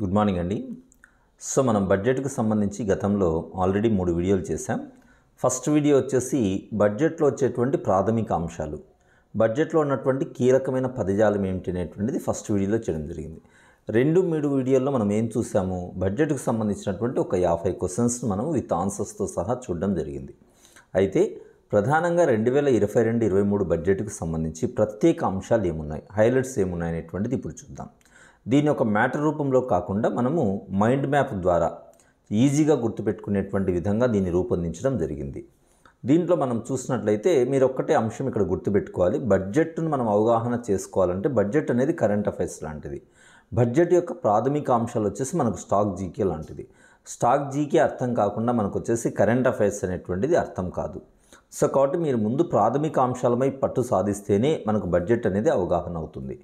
good morning అండి so మనం బడ్జెట్కు సంబంధించి గతంలో ఆల్రెడీ మూడు వీడియోలు చేశాం ఫస్ట్ వీడియో వచ్చేసి బడ్జెట్లో వచ్చేటువంటి ప్రాథమిక అంశాలు బడ్జెట్లో ఉన్నటువంటి కీలకమైన పదజాలం ఏమిటి అనేటువంటిది ఫస్ట్ వీడియోలో చేయడం జరిగింది రెండు మూడు వీడియోల్లో మనం ఏం చూసాము బడ్జెట్కు సంబంధించినటువంటి ఒక యాభై క్వశ్చన్స్ మనం విత్ ఆన్సర్స్తో సహా చూడడం జరిగింది అయితే ప్రధానంగా రెండు వేల ఇరవై రెండు ఇరవై మూడు బడ్జెట్కు సంబంధించి ప్రత్యేక అంశాలు ఏమున్నాయి హైలైట్స్ ఏమున్నాయి అనేటువంటిది ఇప్పుడు చూద్దాం దీని ఒక మ్యాటర్ రూపంలో కాకుండా మనము మైండ్ మ్యాప్ ద్వారా ఈజీగా గుర్తుపెట్టుకునేటువంటి విధంగా దీన్ని రూపొందించడం జరిగింది దీంట్లో మనం చూసినట్లయితే మీరు ఒక్కటే అంశం ఇక్కడ గుర్తుపెట్టుకోవాలి బడ్జెట్ను మనం అవగాహన చేసుకోవాలంటే బడ్జెట్ అనేది కరెంట్ అఫైర్స్ లాంటిది బడ్జెట్ యొక్క ప్రాథమిక అంశాలు వచ్చేసి మనకు స్టాక్ జీకే లాంటిది స్టాక్ జీకే అర్థం కాకుండా మనకు వచ్చేసి కరెంట్ అఫైర్స్ అనేటువంటిది అర్థం కాదు సో కాబట్టి మీరు ముందు ప్రాథమిక అంశాలపై పట్టు సాధిస్తేనే మనకు బడ్జెట్ అనేది అవగాహన అవుతుంది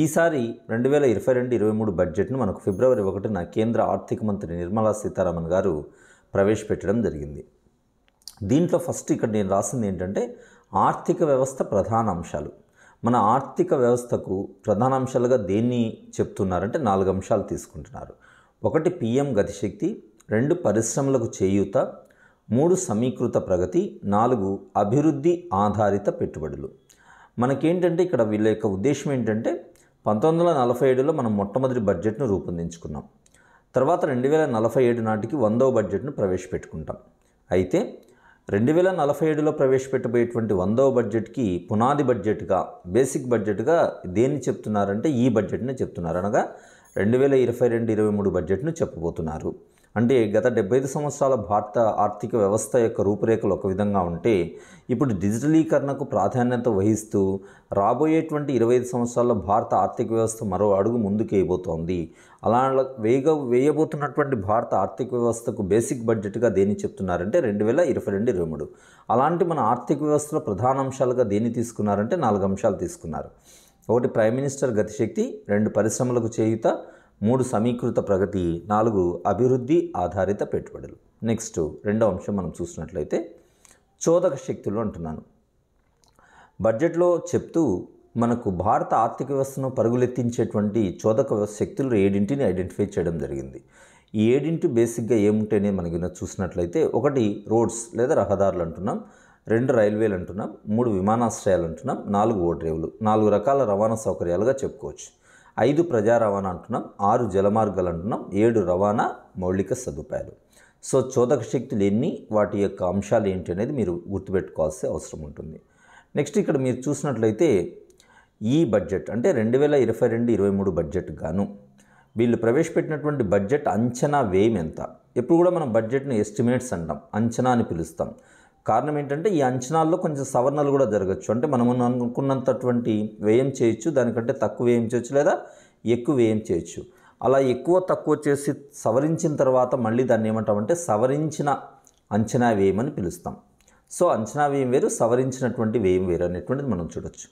ఈసారి రెండు వేల ఇరవై రెండు ఇరవై మూడు బడ్జెట్ను మనకు ఫిబ్రవరి ఒకటిన కేంద్ర ఆర్థిక మంత్రి నిర్మలా సీతారామన్ గారు ప్రవేశపెట్టడం జరిగింది దీంట్లో ఫస్ట్ ఇక్కడ నేను రాసింది ఏంటంటే ఆర్థిక వ్యవస్థ ప్రధాన అంశాలు మన ఆర్థిక వ్యవస్థకు ప్రధాన అంశాలుగా దేన్ని చెప్తున్నారంటే నాలుగు అంశాలు తీసుకుంటున్నారు ఒకటి పిఎం గతిశక్తి రెండు పరిశ్రమలకు చేయూత మూడు సమీకృత ప్రగతి నాలుగు అభివృద్ధి ఆధారిత పెట్టుబడులు మనకేంటంటే ఇక్కడ వీళ్ళ యొక్క ఉద్దేశం ఏంటంటే పంతొమ్మిది వందల నలభై ఏడులో మనం మొట్టమొదటి బడ్జెట్ను రూపొందించుకున్నాం తర్వాత రెండు వేల నలభై ఏడు నాటికి వందవ బడ్జెట్ను ప్రవేశపెట్టుకుంటాం అయితే రెండు వేల నలభై ఏడులో ప్రవేశపెట్టబోయేటువంటి వందవ బడ్జెట్కి పునాది బడ్జెట్గా బేసిక్ బడ్జెట్గా దేన్ని చెప్తున్నారంటే ఈ బడ్జెట్ని చెప్తున్నారు అనగా రెండు వేల ఇరవై రెండు ఇరవై మూడు బడ్జెట్ను చెప్పబోతున్నారు అంటే గత డెబ్బై ఐదు సంవత్సరాల భారత ఆర్థిక వ్యవస్థ యొక్క రూపురేఖలు ఒక విధంగా ఉంటే ఇప్పుడు డిజిటలీకరణకు ప్రాధాన్యత వహిస్తూ రాబోయేటువంటి ఇరవై ఐదు సంవత్సరాల్లో భారత ఆర్థిక వ్యవస్థ మరో అడుగు ముందుకేయబోతోంది అలా వేయగ వేయబోతున్నటువంటి భారత ఆర్థిక వ్యవస్థకు బేసిక్ బడ్జెట్గా దేని చెప్తున్నారంటే రెండు వేల ఇరవై రెండు ఇరవై మూడు అలాంటి మన ఆర్థిక వ్యవస్థలో ప్రధాన అంశాలుగా దేని తీసుకున్నారంటే నాలుగు అంశాలు తీసుకున్నారు ఒకటి ప్రైమ్ మినిస్టర్ గతిశక్తి రెండు పరిశ్రమలకు చేయుత మూడు సమీకృత ప్రగతి నాలుగు అభివృద్ధి ఆధారిత పెట్టుబడులు నెక్స్ట్ రెండో అంశం మనం చూసినట్లయితే చోదక శక్తులు అంటున్నాను బడ్జెట్లో చెప్తూ మనకు భారత ఆర్థిక వ్యవస్థను పరుగులెత్తించేటువంటి చోదక శక్తులు ఏడింటిని ఐడెంటిఫై చేయడం జరిగింది ఈ ఏడింటి బేసిక్గా ఏముంటేనే మనకి చూసినట్లయితే ఒకటి రోడ్స్ లేదా రహదారులు అంటున్నాం రెండు రైల్వేలు అంటున్నాం మూడు విమానాశ్రయాలు అంటున్నాం నాలుగు ఓడ్రేవులు నాలుగు రకాల రవాణా సౌకర్యాలుగా చెప్పుకోవచ్చు ఐదు ప్రజా రవాణా అంటున్నాం ఆరు జలమార్గాలు అంటున్నాం ఏడు రవాణా మౌలిక సదుపాయాలు సో చోదక శక్తులు ఎన్ని వాటి యొక్క అంశాలు ఏంటి అనేది మీరు గుర్తుపెట్టుకోవాల్సి అవసరం ఉంటుంది నెక్స్ట్ ఇక్కడ మీరు చూసినట్లయితే ఈ బడ్జెట్ అంటే రెండు వేల ఇరవై రెండు ఇరవై మూడు బడ్జెట్ గాను వీళ్ళు ప్రవేశపెట్టినటువంటి బడ్జెట్ అంచనా వ్యయం ఎంత ఎప్పుడు కూడా మనం బడ్జెట్ను ఎస్టిమేట్స్ అంటాం అంచనా అని పిలుస్తాం కారణం ఏంటంటే ఈ అంచనాల్లో కొంచెం సవరణలు కూడా జరగచ్చు అంటే మనం అనుకున్నంతటువంటి వ్యయం చేయొచ్చు దానికంటే తక్కువ వ్యయం చేయొచ్చు లేదా ఎక్కువ వ్యయం చేయొచ్చు అలా ఎక్కువ తక్కువ చేసి సవరించిన తర్వాత మళ్ళీ దాన్ని ఏమంటామంటే సవరించిన అంచనా వ్యయం అని పిలుస్తాం సో అంచనా వ్యయం వేరు సవరించినటువంటి వ్యయం వేరు అనేటువంటిది మనం చూడొచ్చు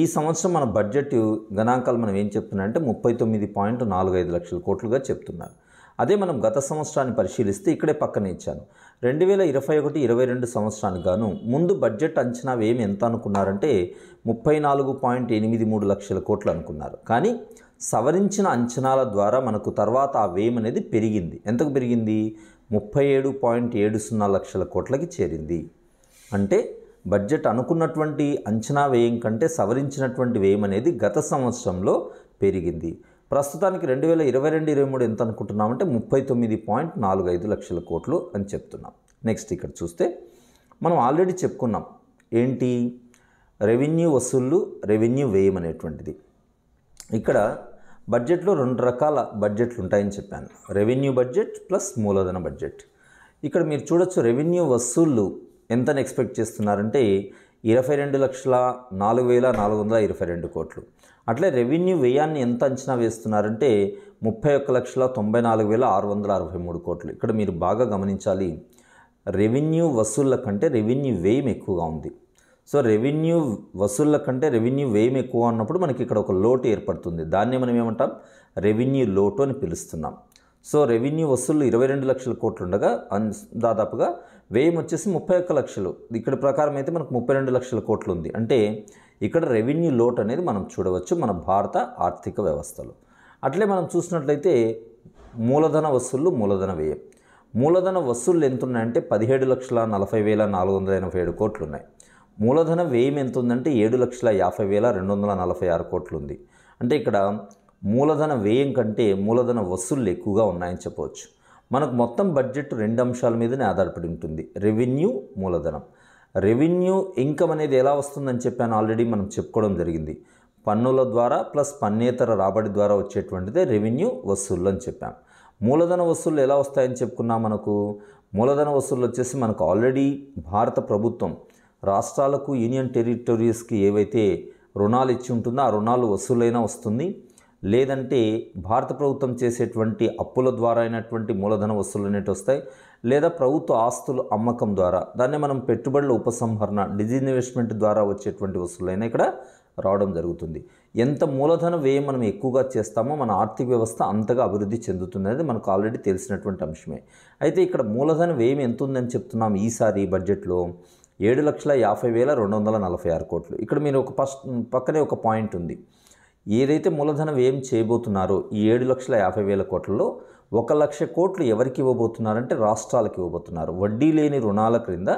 ఈ సంవత్సరం మన బడ్జెట్ గణాంకాలు మనం ఏం అంటే ముప్పై తొమ్మిది పాయింట్ నాలుగు ఐదు లక్షల కోట్లుగా చెప్తున్నారు అదే మనం గత సంవత్సరాన్ని పరిశీలిస్తే ఇక్కడే పక్కన ఇచ్చాను రెండు వేల ఇరవై ఒకటి ఇరవై రెండు సంవత్సరానికి గాను ముందు బడ్జెట్ అంచనా వ్యయం ఎంత అనుకున్నారంటే ముప్పై నాలుగు పాయింట్ ఎనిమిది మూడు లక్షల కోట్లు అనుకున్నారు కానీ సవరించిన అంచనాల ద్వారా మనకు తర్వాత ఆ వ్యయం అనేది పెరిగింది ఎంతకు పెరిగింది ముప్పై ఏడు పాయింట్ ఏడు సున్నా లక్షల కోట్లకి చేరింది అంటే బడ్జెట్ అనుకున్నటువంటి అంచనా వ్యయం కంటే సవరించినటువంటి వ్యయం అనేది గత సంవత్సరంలో పెరిగింది ప్రస్తుతానికి రెండు వేల ఇరవై రెండు ఇరవై మూడు ఎంత అనుకుంటున్నామంటే ముప్పై తొమ్మిది పాయింట్ నాలుగు ఐదు లక్షల కోట్లు అని చెప్తున్నాం నెక్స్ట్ ఇక్కడ చూస్తే మనం ఆల్రెడీ చెప్పుకున్నాం ఏంటి రెవెన్యూ వసూళ్ళు రెవెన్యూ వ్యయం అనేటువంటిది ఇక్కడ బడ్జెట్లో రెండు రకాల బడ్జెట్లు ఉంటాయని చెప్పాను రెవెన్యూ బడ్జెట్ ప్లస్ మూలధన బడ్జెట్ ఇక్కడ మీరు చూడొచ్చు రెవెన్యూ వసూళ్ళు ఎంతని ఎక్స్పెక్ట్ చేస్తున్నారంటే ఇరవై రెండు లక్షల నాలుగు వేల నాలుగు వందల ఇరవై రెండు కోట్లు అట్లే రెవెన్యూ వ్యయాన్ని ఎంత అంచనా వేస్తున్నారంటే ముప్పై ఒక్క లక్షల తొంభై నాలుగు వేల ఆరు వందల అరవై మూడు కోట్లు ఇక్కడ మీరు బాగా గమనించాలి రెవెన్యూ వసూళ్ల కంటే రెవెన్యూ వ్యయం ఎక్కువగా ఉంది సో రెవెన్యూ వసూళ్ల కంటే రెవెన్యూ వ్యయం ఎక్కువ అన్నప్పుడు మనకి ఇక్కడ ఒక లోటు ఏర్పడుతుంది దాన్నే మనం ఏమంటాం రెవెన్యూ లోటు అని పిలుస్తున్నాం సో రెవెన్యూ వసూళ్ళు ఇరవై రెండు లక్షల కోట్లు ఉండగా దాదాపుగా వ్యయం వచ్చేసి ముప్పై ఒక్క లక్షలు ఇక్కడ ప్రకారం అయితే మనకు ముప్పై రెండు లక్షల కోట్లు ఉంది అంటే ఇక్కడ రెవెన్యూ లోట్ అనేది మనం చూడవచ్చు మన భారత ఆర్థిక వ్యవస్థలో అట్లే మనం చూసినట్లయితే మూలధన వసూళ్ళు మూలధన వ్యయం మూలధన వసూళ్ళు ఎంత ఉన్నాయంటే పదిహేడు లక్షల నలభై వేల నాలుగు వందల ఎనభై ఏడు కోట్లు ఉన్నాయి మూలధన వ్యయం ఎంత ఉందంటే ఏడు లక్షల యాభై వేల రెండు వందల నలభై ఆరు కోట్లు ఉంది అంటే ఇక్కడ మూలధన వ్యయం కంటే మూలధన వసూళ్ళు ఎక్కువగా ఉన్నాయని చెప్పవచ్చు మనకు మొత్తం బడ్జెట్ రెండు అంశాల మీదనే ఆధారపడి ఉంటుంది రెవెన్యూ మూలధనం రెవెన్యూ ఇన్కమ్ అనేది ఎలా వస్తుందని చెప్పాను ఆల్రెడీ మనం చెప్పుకోవడం జరిగింది పన్నుల ద్వారా ప్లస్ పన్నేతర రాబడి ద్వారా వచ్చేటువంటిదే రెవెన్యూ వసూళ్ళు అని చెప్పాం మూలధన వసూళ్ళు ఎలా వస్తాయని చెప్పుకున్నా మనకు మూలధన వసూళ్ళు వచ్చేసి మనకు ఆల్రెడీ భారత ప్రభుత్వం రాష్ట్రాలకు యూనియన్ టెరిటరీస్కి ఏవైతే రుణాలు ఇచ్చి ఉంటుందో ఆ రుణాలు వసూలైనా వస్తుంది లేదంటే భారత ప్రభుత్వం చేసేటువంటి అప్పుల ద్వారా అయినటువంటి మూలధన వసూలు అనేటి వస్తాయి లేదా ప్రభుత్వ ఆస్తులు అమ్మకం ద్వారా దాన్ని మనం పెట్టుబడుల ఉపసంహరణ డిజిన్వెస్ట్మెంట్ ద్వారా వచ్చేటువంటి వస్తువులైనా ఇక్కడ రావడం జరుగుతుంది ఎంత మూలధన వ్యయం మనం ఎక్కువగా చేస్తామో మన ఆర్థిక వ్యవస్థ అంతగా అభివృద్ధి చెందుతుంది అనేది మనకు ఆల్రెడీ తెలిసినటువంటి అంశమే అయితే ఇక్కడ మూలధన వ్యయం ఎంత ఉందని చెప్తున్నాం ఈసారి బడ్జెట్లో ఏడు లక్షల యాభై వేల రెండు వందల నలభై ఆరు కోట్లు ఇక్కడ మీరు ఒక ఫస్ట్ పక్కనే ఒక పాయింట్ ఉంది ఏదైతే మూలధన వ్యయం చేయబోతున్నారో ఈ ఏడు లక్షల యాభై వేల కోట్లలో ఒక లక్ష కోట్లు ఎవరికి ఇవ్వబోతున్నారంటే రాష్ట్రాలకు ఇవ్వబోతున్నారు వడ్డీ లేని రుణాల క్రింద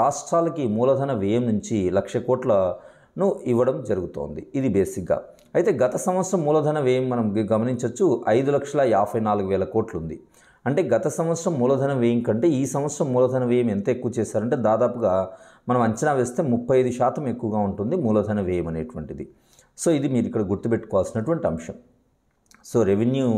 రాష్ట్రాలకి మూలధన వ్యయం నుంచి లక్ష కోట్లను ఇవ్వడం జరుగుతోంది ఇది బేసిక్గా అయితే గత సంవత్సరం మూలధన వ్యయం మనం గమనించవచ్చు ఐదు లక్షల యాభై నాలుగు వేల కోట్లు ఉంది అంటే గత సంవత్సరం మూలధన వ్యయం కంటే ఈ సంవత్సరం మూలధన వ్యయం ఎంత ఎక్కువ చేశారంటే దాదాపుగా మనం అంచనా వేస్తే ముప్పై ఐదు శాతం ఎక్కువగా ఉంటుంది మూలధన వ్యయం అనేటువంటిది సో ఇది మీరు ఇక్కడ గుర్తుపెట్టుకోవాల్సినటువంటి అంశం సో రెవెన్యూ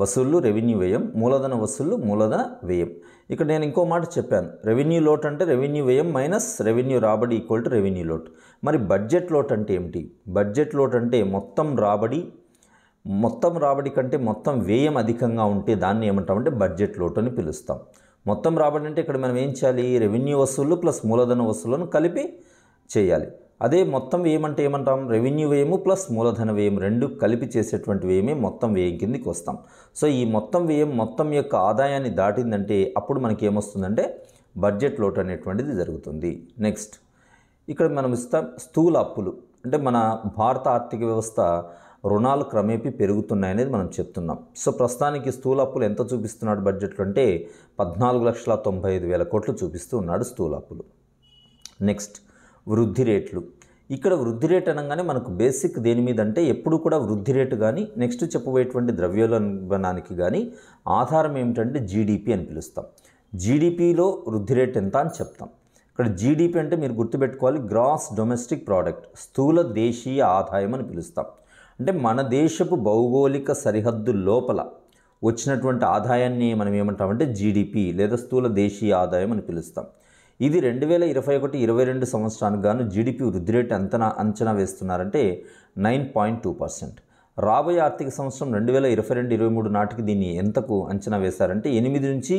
వసూళ్లు రెవెన్యూ వ్యయం మూలధన వసూళ్లు మూలధన వ్యయం ఇక్కడ నేను ఇంకో మాట చెప్పాను రెవెన్యూ లోట్ అంటే రెవెన్యూ వ్యయం మైనస్ రెవెన్యూ రాబడి ఈక్వల్ టు రెవెన్యూ లోట్ మరి బడ్జెట్ లోట్ అంటే ఏమిటి బడ్జెట్ లోట్ అంటే మొత్తం రాబడి మొత్తం రాబడి కంటే మొత్తం వ్యయం అధికంగా ఉంటే దాన్ని ఏమంటామంటే బడ్జెట్ లోట్ అని పిలుస్తాం మొత్తం రాబడి అంటే ఇక్కడ మనం ఏం చేయాలి రెవెన్యూ వసూళ్ళు ప్లస్ మూలధన వసూళ్ళను కలిపి చేయాలి అదే మొత్తం వ్యయమంటే ఏమంటాం రెవెన్యూ వ్యయము ప్లస్ మూలధన వ్యయం రెండు కలిపి చేసేటువంటి వ్యయమే మొత్తం వ్యయం కిందికి వస్తాం సో ఈ మొత్తం వ్యయం మొత్తం యొక్క ఆదాయాన్ని దాటిందంటే అప్పుడు మనకి ఏమొస్తుందంటే బడ్జెట్ లోటు అనేటువంటిది జరుగుతుంది నెక్స్ట్ ఇక్కడ మనం ఇస్తాం స్థూల అప్పులు అంటే మన భారత ఆర్థిక వ్యవస్థ రుణాలు క్రమేపీ పెరుగుతున్నాయనేది మనం చెప్తున్నాం సో ప్రస్తుతానికి స్థూల అప్పులు ఎంత చూపిస్తున్నాడు బడ్జెట్లో అంటే పద్నాలుగు లక్షల తొంభై ఐదు వేల కోట్లు చూపిస్తూ ఉన్నాడు స్థూల అప్పులు నెక్స్ట్ వృద్ధి రేట్లు ఇక్కడ వృద్ధి రేట్ అనగానే మనకు బేసిక్ దేని మీద అంటే ఎప్పుడు కూడా వృద్ధి రేటు కానీ నెక్స్ట్ చెప్పబోయేటువంటి ద్రవ్యోల్బణానికి కానీ ఆధారం ఏమిటంటే జీడిపి అని పిలుస్తాం జీడిపిలో వృద్ధి రేట్ ఎంత అని చెప్తాం ఇక్కడ జీడిపి అంటే మీరు గుర్తుపెట్టుకోవాలి గ్రాస్ డొమెస్టిక్ ప్రోడక్ట్ స్థూల దేశీయ ఆదాయం అని పిలుస్తాం అంటే మన దేశపు భౌగోళిక సరిహద్దు లోపల వచ్చినటువంటి ఆదాయాన్ని మనం ఏమంటామంటే జీడిపి లేదా స్థూల దేశీయ ఆదాయం అని పిలుస్తాం ఇది రెండు వేల ఇరవై ఒకటి ఇరవై రెండు సంవత్సరానికి గాను జీడిపి వృద్ధి రేటు ఎంత అంచనా వేస్తున్నారంటే నైన్ పాయింట్ టూ పర్సెంట్ రాబోయే ఆర్థిక సంవత్సరం రెండు వేల ఇరవై రెండు ఇరవై మూడు నాటికి దీన్ని ఎంతకు అంచనా వేశారంటే ఎనిమిది నుంచి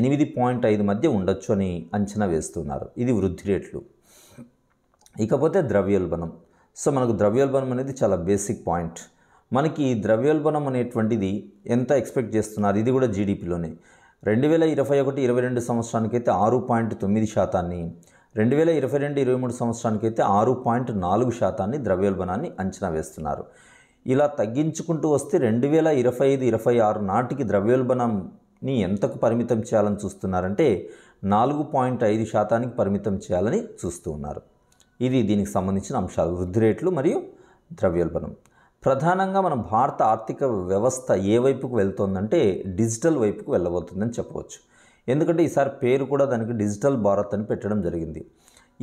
ఎనిమిది పాయింట్ ఐదు మధ్య ఉండొచ్చు అని అంచనా వేస్తున్నారు ఇది వృద్ధి రేట్లు ఇకపోతే ద్రవ్యోల్బణం సో మనకు ద్రవ్యోల్బణం అనేది చాలా బేసిక్ పాయింట్ మనకి ద్రవ్యోల్బణం అనేటువంటిది ఎంత ఎక్స్పెక్ట్ చేస్తున్నారు ఇది కూడా జీడిపిలోనే రెండు వేల ఇరవై ఒకటి ఇరవై రెండు సంవత్సరానికైతే ఆరు పాయింట్ తొమ్మిది శాతాన్ని రెండు వేల ఇరవై రెండు ఇరవై మూడు సంవత్సరానికైతే ఆరు పాయింట్ నాలుగు శాతాన్ని ద్రవ్యోల్బణాన్ని అంచనా వేస్తున్నారు ఇలా తగ్గించుకుంటూ వస్తే రెండు వేల ఇరవై ఐదు ఇరవై ఆరు నాటికి ద్రవ్యోల్బణంని ఎంతకు పరిమితం చేయాలని చూస్తున్నారంటే నాలుగు పాయింట్ ఐదు శాతానికి పరిమితం చేయాలని చూస్తూ ఉన్నారు ఇది దీనికి సంబంధించిన అంశాలు వృద్ధి రేట్లు మరియు ద్రవ్యోల్బణం ప్రధానంగా మన భారత ఆర్థిక వ్యవస్థ ఏ వైపుకు వెళ్తుందంటే డిజిటల్ వైపుకు వెళ్ళబోతుందని చెప్పవచ్చు ఎందుకంటే ఈసారి పేరు కూడా దానికి డిజిటల్ భారత్ అని పెట్టడం జరిగింది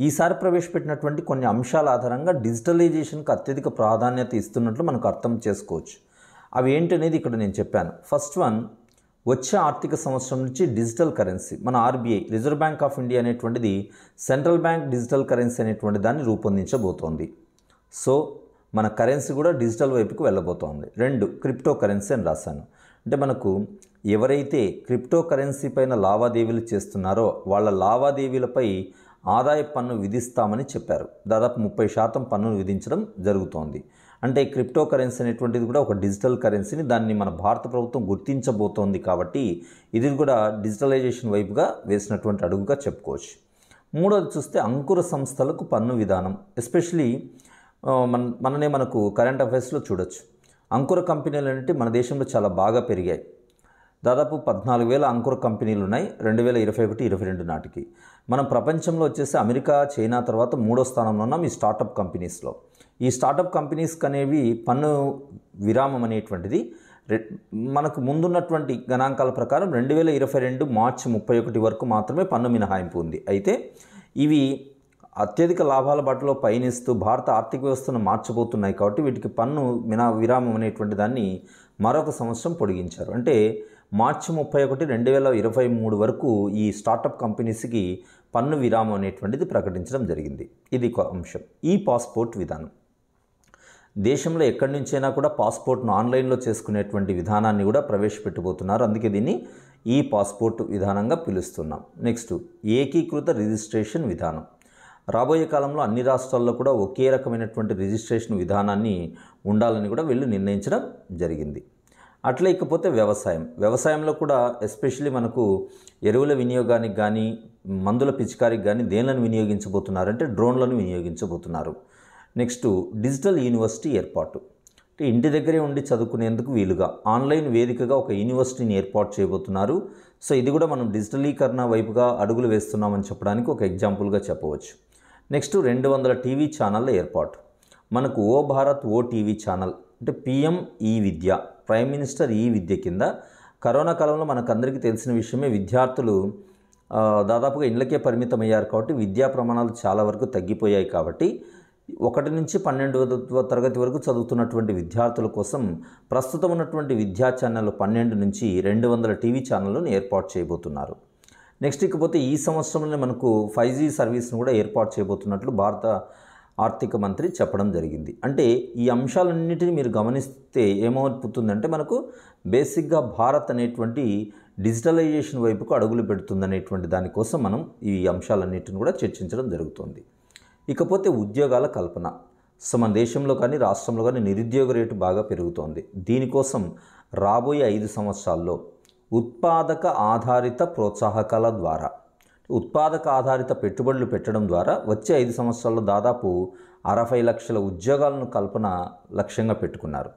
ఈసారి ప్రవేశపెట్టినటువంటి కొన్ని అంశాల ఆధారంగా డిజిటలైజేషన్కి అత్యధిక ప్రాధాన్యత ఇస్తున్నట్లు మనకు అర్థం చేసుకోవచ్చు అవి ఏంటనేది ఇక్కడ నేను చెప్పాను ఫస్ట్ వన్ వచ్చే ఆర్థిక సంవత్సరం నుంచి డిజిటల్ కరెన్సీ మన RBI reserve bank of India అనేటువంటిది సెంట్రల్ బ్యాంక్ డిజిటల్ కరెన్సీ అనేటువంటి దాన్ని రూపొందించబోతోంది సో మన కరెన్సీ కూడా డిజిటల్ వైపుకు వెళ్ళబోతోంది రెండు క్రిప్టో కరెన్సీ అని రాశాను అంటే మనకు ఎవరైతే క్రిప్టో కరెన్సీ పైన లావాదేవీలు చేస్తున్నారో వాళ్ళ లావాదేవీలపై ఆదాయ పన్ను విధిస్తామని చెప్పారు దాదాపు ముప్పై శాతం పన్నును విధించడం జరుగుతోంది అంటే క్రిప్టో కరెన్సీ అనేటువంటిది కూడా ఒక డిజిటల్ కరెన్సీని దాన్ని మన భారత ప్రభుత్వం గుర్తించబోతోంది కాబట్టి ఇది కూడా డిజిటలైజేషన్ వైపుగా వేసినటువంటి అడుగుగా చెప్పుకోవచ్చు మూడోది చూస్తే అంకుర సంస్థలకు పన్ను విధానం ఎస్పెషలీ మన మననే మనకు కరెంట్ అఫైర్స్లో చూడొచ్చు అంకుర కంపెనీలు అనేవి మన దేశంలో చాలా బాగా పెరిగాయి దాదాపు పద్నాలుగు వేల అంకుర కంపెనీలు ఉన్నాయి రెండు వేల ఇరవై ఒకటి ఇరవై రెండు నాటికి మనం ప్రపంచంలో వచ్చేసి అమెరికా చైనా తర్వాత మూడో స్థానంలో ఉన్నాం ఈ స్టార్టప్ కంపెనీస్లో ఈ స్టార్టప్ కంపెనీస్కి అనేవి పన్ను విరామం అనేటువంటిది మనకు ముందున్నటువంటి గణాంకాల ప్రకారం రెండు వేల ఇరవై రెండు మార్చి ముప్పై ఒకటి వరకు మాత్రమే పన్ను మినహాయింపు ఉంది అయితే ఇవి అత్యధిక లాభాల బట్టలో పయనిస్తూ భారత ఆర్థిక వ్యవస్థను మార్చబోతున్నాయి కాబట్టి వీటికి పన్ను మినా విరామం అనేటువంటి దాన్ని మరొక సంవత్సరం పొడిగించారు అంటే మార్చి ముప్పై ఒకటి రెండు వేల ఇరవై మూడు వరకు ఈ స్టార్టప్ కంపెనీస్కి పన్ను విరామం అనేటువంటిది ప్రకటించడం జరిగింది ఇది ఒక అంశం ఈ పాస్పోర్ట్ విధానం దేశంలో ఎక్కడి నుంచైనా కూడా పాస్పోర్ట్ను ఆన్లైన్లో చేసుకునేటువంటి విధానాన్ని కూడా ప్రవేశపెట్టబోతున్నారు అందుకే దీన్ని ఈ పాస్పోర్ట్ విధానంగా పిలుస్తున్నాం నెక్స్ట్ ఏకీకృత రిజిస్ట్రేషన్ విధానం రాబోయే కాలంలో అన్ని రాష్ట్రాల్లో కూడా ఒకే రకమైనటువంటి రిజిస్ట్రేషన్ విధానాన్ని ఉండాలని కూడా వీళ్ళు నిర్ణయించడం జరిగింది అట్లా ఇకపోతే వ్యవసాయం వ్యవసాయంలో కూడా ఎస్పెషలీ మనకు ఎరువుల వినియోగానికి కానీ మందుల పిచికారికి కానీ దేనిలను వినియోగించబోతున్నారంటే డ్రోన్లను వినియోగించబోతున్నారు నెక్స్ట్ డిజిటల్ యూనివర్సిటీ ఏర్పాటు అంటే ఇంటి దగ్గరే ఉండి చదువుకునేందుకు వీలుగా ఆన్లైన్ వేదికగా ఒక యూనివర్సిటీని ఏర్పాటు చేయబోతున్నారు సో ఇది కూడా మనం డిజిటలీకరణ వైపుగా అడుగులు వేస్తున్నామని చెప్పడానికి ఒక ఎగ్జాంపుల్గా చెప్పవచ్చు నెక్స్ట్ రెండు వందల టీవీ ఛానళ్ళ ఏర్పాటు మనకు ఓ భారత్ ఓ టీవీ ఛానల్ అంటే PM e Vidya prime minister ఈ విద్య కింద కరోనా కాలంలో మనకందరికీ తెలిసిన విషయమే విద్యార్థులు దాదాపుగా ఇండ్లకే పరిమితమయ్యారు కాబట్టి విద్యా ప్రమాణాలు చాలా వరకు తగ్గిపోయాయి కాబట్టి ఒకటి నుంచి పన్నెండవ తరగతి వరకు చదువుతున్నటువంటి విద్యార్థుల కోసం ప్రస్తుతం ఉన్నటువంటి విద్యా ఛానళ్ళు పన్నెండు నుంచి రెండు వందల టీవీ ఛానళ్ళను ఏర్పాటు చేయబోతున్నారు నెక్స్ట్ ఇకపోతే ఈ సంవత్సరంలో మనకు ఫైవ్ జీ సర్వీస్ను కూడా ఏర్పాటు చేయబోతున్నట్లు భారత ఆర్థిక మంత్రి చెప్పడం జరిగింది అంటే ఈ అంశాలన్నిటిని మీరు గమనిస్తే ఏమవుతుందంటే మనకు బేసిక్గా భారత్ అనేటువంటి డిజిటలైజేషన్ వైపుకు అడుగులు పెడుతుందనేటువంటి దానికోసం మనం ఈ అంశాలన్నిటిని కూడా చర్చించడం జరుగుతుంది ఇకపోతే ఉద్యోగాల కల్పన సో మన దేశంలో కానీ రాష్ట్రంలో కానీ నిరుద్యోగ రేటు బాగా పెరుగుతోంది దీనికోసం రాబోయే ఐదు సంవత్సరాల్లో ఉత్పాదక ఆధారిత ప్రోత్సాహకాల ద్వారా ఉత్పాదక ఆధారిత పెట్టుబడులు పెట్టడం ద్వారా వచ్చే ఐదు సంవత్సరాల్లో దాదాపు అరవై లక్షల ఉద్యోగాలను కల్పన లక్ష్యంగా పెట్టుకున్నారు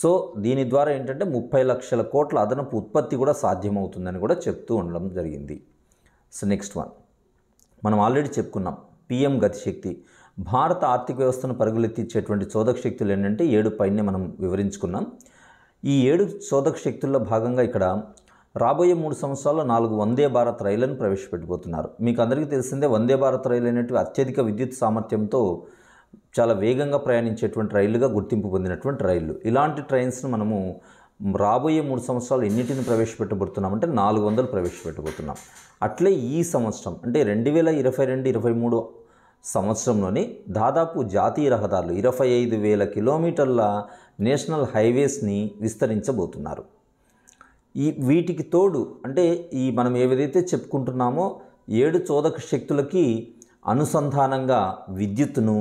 సో దీని ద్వారా ఏంటంటే ముప్పై లక్షల కోట్ల అదనపు ఉత్పత్తి కూడా సాధ్యమవుతుందని కూడా చెప్తూ ఉండడం జరిగింది సో నెక్స్ట్ వన్ మనం ఆల్రెడీ చెప్పుకున్నాం పిఎం గతిశక్తి భారత ఆర్థిక వ్యవస్థను పరుగులెత్తించేటువంటి చోదక శక్తులు ఏంటంటే ఏడు పైనే మనం వివరించుకున్నాం ఈ ఏడు చోదక శక్తుల్లో భాగంగా ఇక్కడ రాబోయే మూడు సంవత్సరాల్లో నాలుగు వందే భారత్ రైళ్లను ప్రవేశపెట్టబోతున్నారు మీకు అందరికీ తెలిసిందే వందే భారత్ రైలు అనేటివి అత్యధిక విద్యుత్ సామర్థ్యంతో చాలా వేగంగా ప్రయాణించేటువంటి రైళ్లుగా గుర్తింపు పొందినటువంటి రైళ్లు ఇలాంటి ట్రైన్స్ను మనము రాబోయే మూడు సంవత్సరాలు ఎన్నిటిని ప్రవేశపెట్టబోతున్నామంటే నాలుగు వందలు ప్రవేశపెట్టబోతున్నాం అట్లే ఈ సంవత్సరం అంటే రెండు వేల ఇరవై రెండు ఇరవై మూడు సంవత్సరంలోని దాదాపు జాతీయ రహదారులు ఇరవై ఐదు వేల కిలోమీటర్ల నేషనల్ హైవేస్ని విస్తరించబోతున్నారు ఈ వీటికి తోడు అంటే ఈ మనం ఏవైతే చెప్పుకుంటున్నామో ఏడు చోదక శక్తులకి అనుసంధానంగా విద్యుత్ను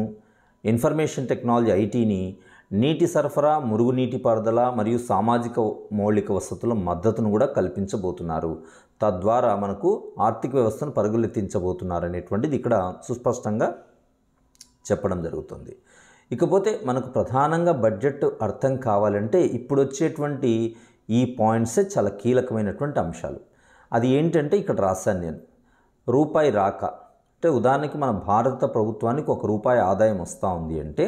ఇన్ఫర్మేషన్ టెక్నాలజీ ఐటీని నీటి సరఫరా మురుగునీటి పారుదల మరియు సామాజిక మౌలిక వసతుల మద్దతును కూడా కల్పించబోతున్నారు తద్వారా మనకు ఆర్థిక వ్యవస్థను పరుగులెత్తించబోతున్నారు అనేటువంటిది ఇక్కడ సుస్పష్టంగా చెప్పడం జరుగుతుంది ఇకపోతే మనకు ప్రధానంగా బడ్జెట్ అర్థం కావాలంటే ఇప్పుడు వచ్చేటువంటి ఈ పాయింట్సే చాలా కీలకమైనటువంటి అంశాలు అది ఏంటంటే ఇక్కడ రాశాను నేను రూపాయి రాక అంటే ఉదాహరణకి మన భారత ప్రభుత్వానికి ఒక రూపాయి ఆదాయం వస్తూ ఉంది అంటే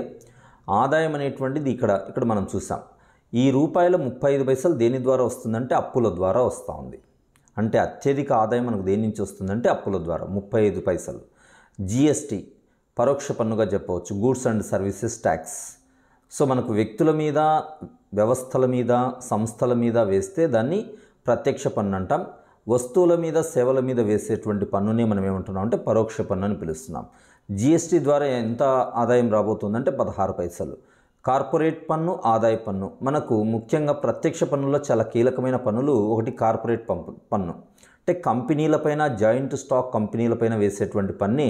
ఆదాయం అనేటువంటిది ఇక్కడ ఇక్కడ మనం చూసాం ఈ రూపాయల ముప్పై ఐదు పైసలు దేని ద్వారా వస్తుందంటే అప్పుల ద్వారా వస్తూ ఉంది అంటే అత్యధిక ఆదాయం మనకు దేని నుంచి వస్తుందంటే అప్పుల ద్వారా ముప్పై ఐదు పైసలు జిఎస్టీ పరోక్ష పన్నుగా చెప్పవచ్చు goods and services tax so మనకు వ్యక్తుల మీద వ్యవస్థల మీద సంస్థల మీద వేస్తే దాన్ని ప్రత్యక్ష పన్ను అంటాం వస్తువుల మీద సేవల మీద వేసేటువంటి పన్నునే మనం ఏమంటున్నాం అంటే పరోక్ష పన్ను అని పిలుస్తున్నాం జిఎస్టి ద్వారా ఎంత ఆదాయం రాబోతుందంటే పదహారు పైసలు కార్పొరేట్ పన్ను ఆదాయ పన్ను మనకు ముఖ్యంగా ప్రత్యక్ష పన్నుల్లో చాలా కీలకమైన పన్నులు ఒకటి కార్పొరేట్ పంపు పన్ను అంటే కంపెనీలపైన జాయింట్ స్టాక్ కంపెనీలపైన వేసేటువంటి పన్నే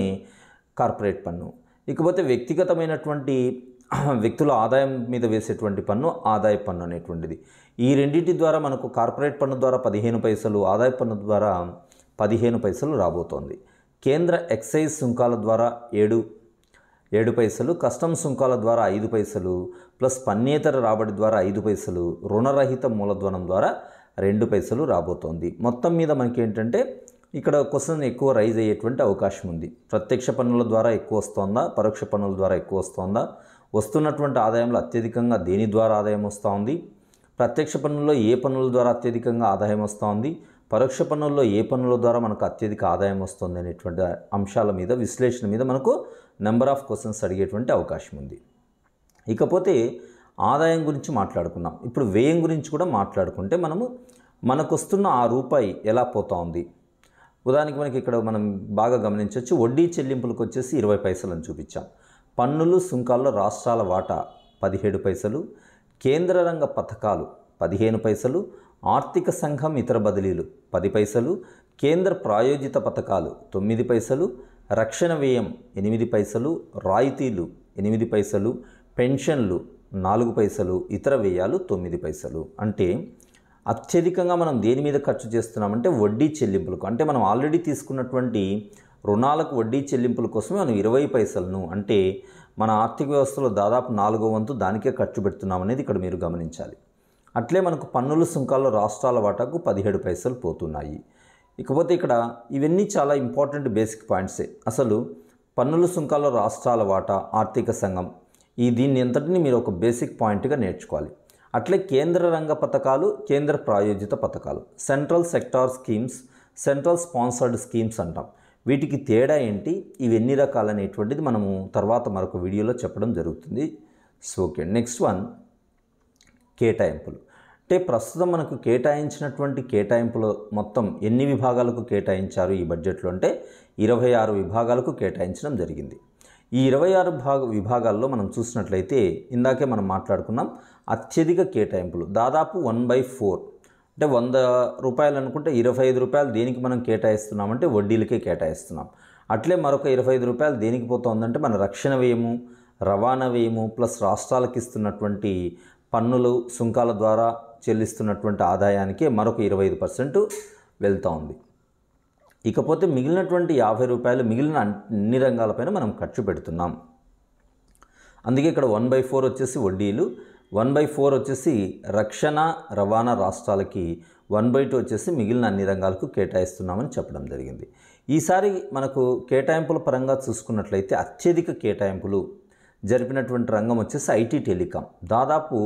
కార్పొరేట్ పన్ను ఇకపోతే వ్యక్తిగతమైనటువంటి వ్యక్తుల ఆదాయం మీద వేసేటువంటి పన్ను ఆదాయ పన్ను అనేటువంటిది ఈ రెండింటి ద్వారా మనకు కార్పొరేట్ పన్ను ద్వారా పదిహేను పైసలు ఆదాయ పన్ను ద్వారా పదిహేను పైసలు రాబోతోంది కేంద్ర ఎక్సైజ్ సుంకాల ద్వారా ఏడు ఏడు పైసలు కస్టమ్ సుంకాల ద్వారా ఐదు పైసలు ప్లస్ పన్నేతర రాబడి ద్వారా ఐదు పైసలు రుణరహిత మూలధనం ద్వారా రెండు పైసలు రాబోతోంది మొత్తం మీద మనకి ఏంటంటే ఇక్కడ క్వశ్చన్ ఎక్కువ రైజ్ అయ్యేటువంటి అవకాశం ఉంది ప్రత్యక్ష పన్నుల ద్వారా ఎక్కువ వస్తుందా పరోక్ష పన్నుల ద్వారా ఎక్కువ వస్తుందా వస్తున్నటువంటి ఆదాయంలో అత్యధికంగా దేని ద్వారా ఆదాయం వస్తూ ఉంది ప్రత్యక్ష పన్నుల్లో ఏ పన్నుల ద్వారా అత్యధికంగా ఆదాయం వస్తూ ఉంది పరోక్ష పన్నుల్లో ఏ పన్నుల ద్వారా మనకు అత్యధిక ఆదాయం వస్తుంది అనేటువంటి అంశాల మీద విశ్లేషణ మీద మనకు నెంబర్ ఆఫ్ క్వశ్చన్స్ అడిగేటువంటి అవకాశం ఉంది ఇకపోతే ఆదాయం గురించి మాట్లాడుకున్నాం ఇప్పుడు వ్యయం గురించి కూడా మాట్లాడుకుంటే మనము మనకు వస్తున్న ఆ రూపాయి ఎలా పోతా ఉంది ఉదాహరణకి మనకి ఇక్కడ మనం బాగా గమనించవచ్చు వడ్డీ చెల్లింపులకు వచ్చేసి ఇరవై పైసలు అని చూపించాం పన్నులు సుంకాల్లో రాష్ట్రాల వాటా పదిహేడు పైసలు కేంద్ర రంగ పథకాలు పదిహేను పైసలు ఆర్థిక సంఘం ఇతర బదిలీలు పది పైసలు కేంద్ర ప్రాయోజిత పథకాలు తొమ్మిది పైసలు రక్షణ వ్యయం ఎనిమిది పైసలు రాయితీలు ఎనిమిది పైసలు పెన్షన్లు నాలుగు పైసలు ఇతర వ్యయాలు తొమ్మిది పైసలు అంటే అత్యధికంగా మనం దేని మీద ఖర్చు చేస్తున్నామంటే వడ్డీ చెల్లింపులకు అంటే మనం ఆల్రెడీ తీసుకున్నటువంటి రుణాలకు వడ్డీ చెల్లింపుల కోసమే మనం ఇరవై పైసలను అంటే మన ఆర్థిక వ్యవస్థలో దాదాపు నాలుగో వంతు దానికే ఖర్చు పెడుతున్నాం అనేది ఇక్కడ మీరు గమనించాలి అట్లే మనకు పన్నులు సుంకాలు రాష్ట్రాల వాటాకు పదిహేడు పైసలు పోతున్నాయి ఇకపోతే ఇక్కడ ఇవన్నీ చాలా ఇంపార్టెంట్ బేసిక్ పాయింట్సే అసలు పన్నులు సుంకాల రాష్ట్రాల వాటా ఆర్థిక సంఘం ఈ దీన్ని ఎంతటిని మీరు ఒక బేసిక్ పాయింట్గా నేర్చుకోవాలి అట్లే కేంద్ర రంగ పథకాలు కేంద్ర ప్రాయోజిత పథకాలు central sector schemes central sponsored schemes అంటాం వీటికి తేడా ఏంటి ఇవి ఎన్ని రకాలనేటువంటిది మనము తర్వాత మరొక వీడియోలో చెప్పడం జరుగుతుంది సో ఓకే నెక్స్ట్ వన్ కేటాయింపులు అంటే ప్రస్తుతం మనకు కేటాయించినటువంటి కేటాయింపులు మొత్తం ఎన్ని విభాగాలకు కేటాయించారు ఈ బడ్జెట్లో అంటే ఇరవై ఆరు విభాగాలకు కేటాయించడం జరిగింది ఈ ఇరవై ఆరు భాగ విభాగాల్లో మనం చూసినట్లయితే ఇందాకే మనం మాట్లాడుకున్నాం అత్యధిక కేటాయింపులు దాదాపు వన్ బై ఫోర్ అంటే వంద రూపాయలు అనుకుంటే ఇరవై ఐదు రూపాయలు దేనికి మనం కేటాయిస్తున్నామంటే వడ్డీలకే కేటాయిస్తున్నాం అట్లే మరొక ఇరవై ఐదు రూపాయలు దేనికి పోతుందంటే మన రక్షణ వ్యయము రవాణా వ్యయము ప్లస్ రాష్ట్రాలకు ఇస్తున్నటువంటి పన్నులు సుంకాల ద్వారా చెల్లిస్తున్నటువంటి ఆదాయానికే మరొక ఇరవై ఐదు పర్సెంట్ వెళ్తూ ఉంది ఇకపోతే మిగిలినటువంటి యాభై రూపాయలు మిగిలిన అన్ని రంగాలపైన మనం ఖర్చు పెడుతున్నాం అందుకే ఇక్కడ వన్ బై ఫోర్ వచ్చేసి వడ్డీలు వన్ బై ఫోర్ వచ్చేసి రక్షణ రవాణా రాష్ట్రాలకి వన్ బై టూ వచ్చేసి మిగిలిన అన్ని రంగాలకు కేటాయిస్తున్నామని చెప్పడం జరిగింది ఈసారి మనకు కేటాయింపుల పరంగా చూసుకున్నట్లయితే అత్యధిక కేటాయింపులు జరిపినటువంటి రంగం వచ్చేసి ఐటీ టెలికాం దాదాపు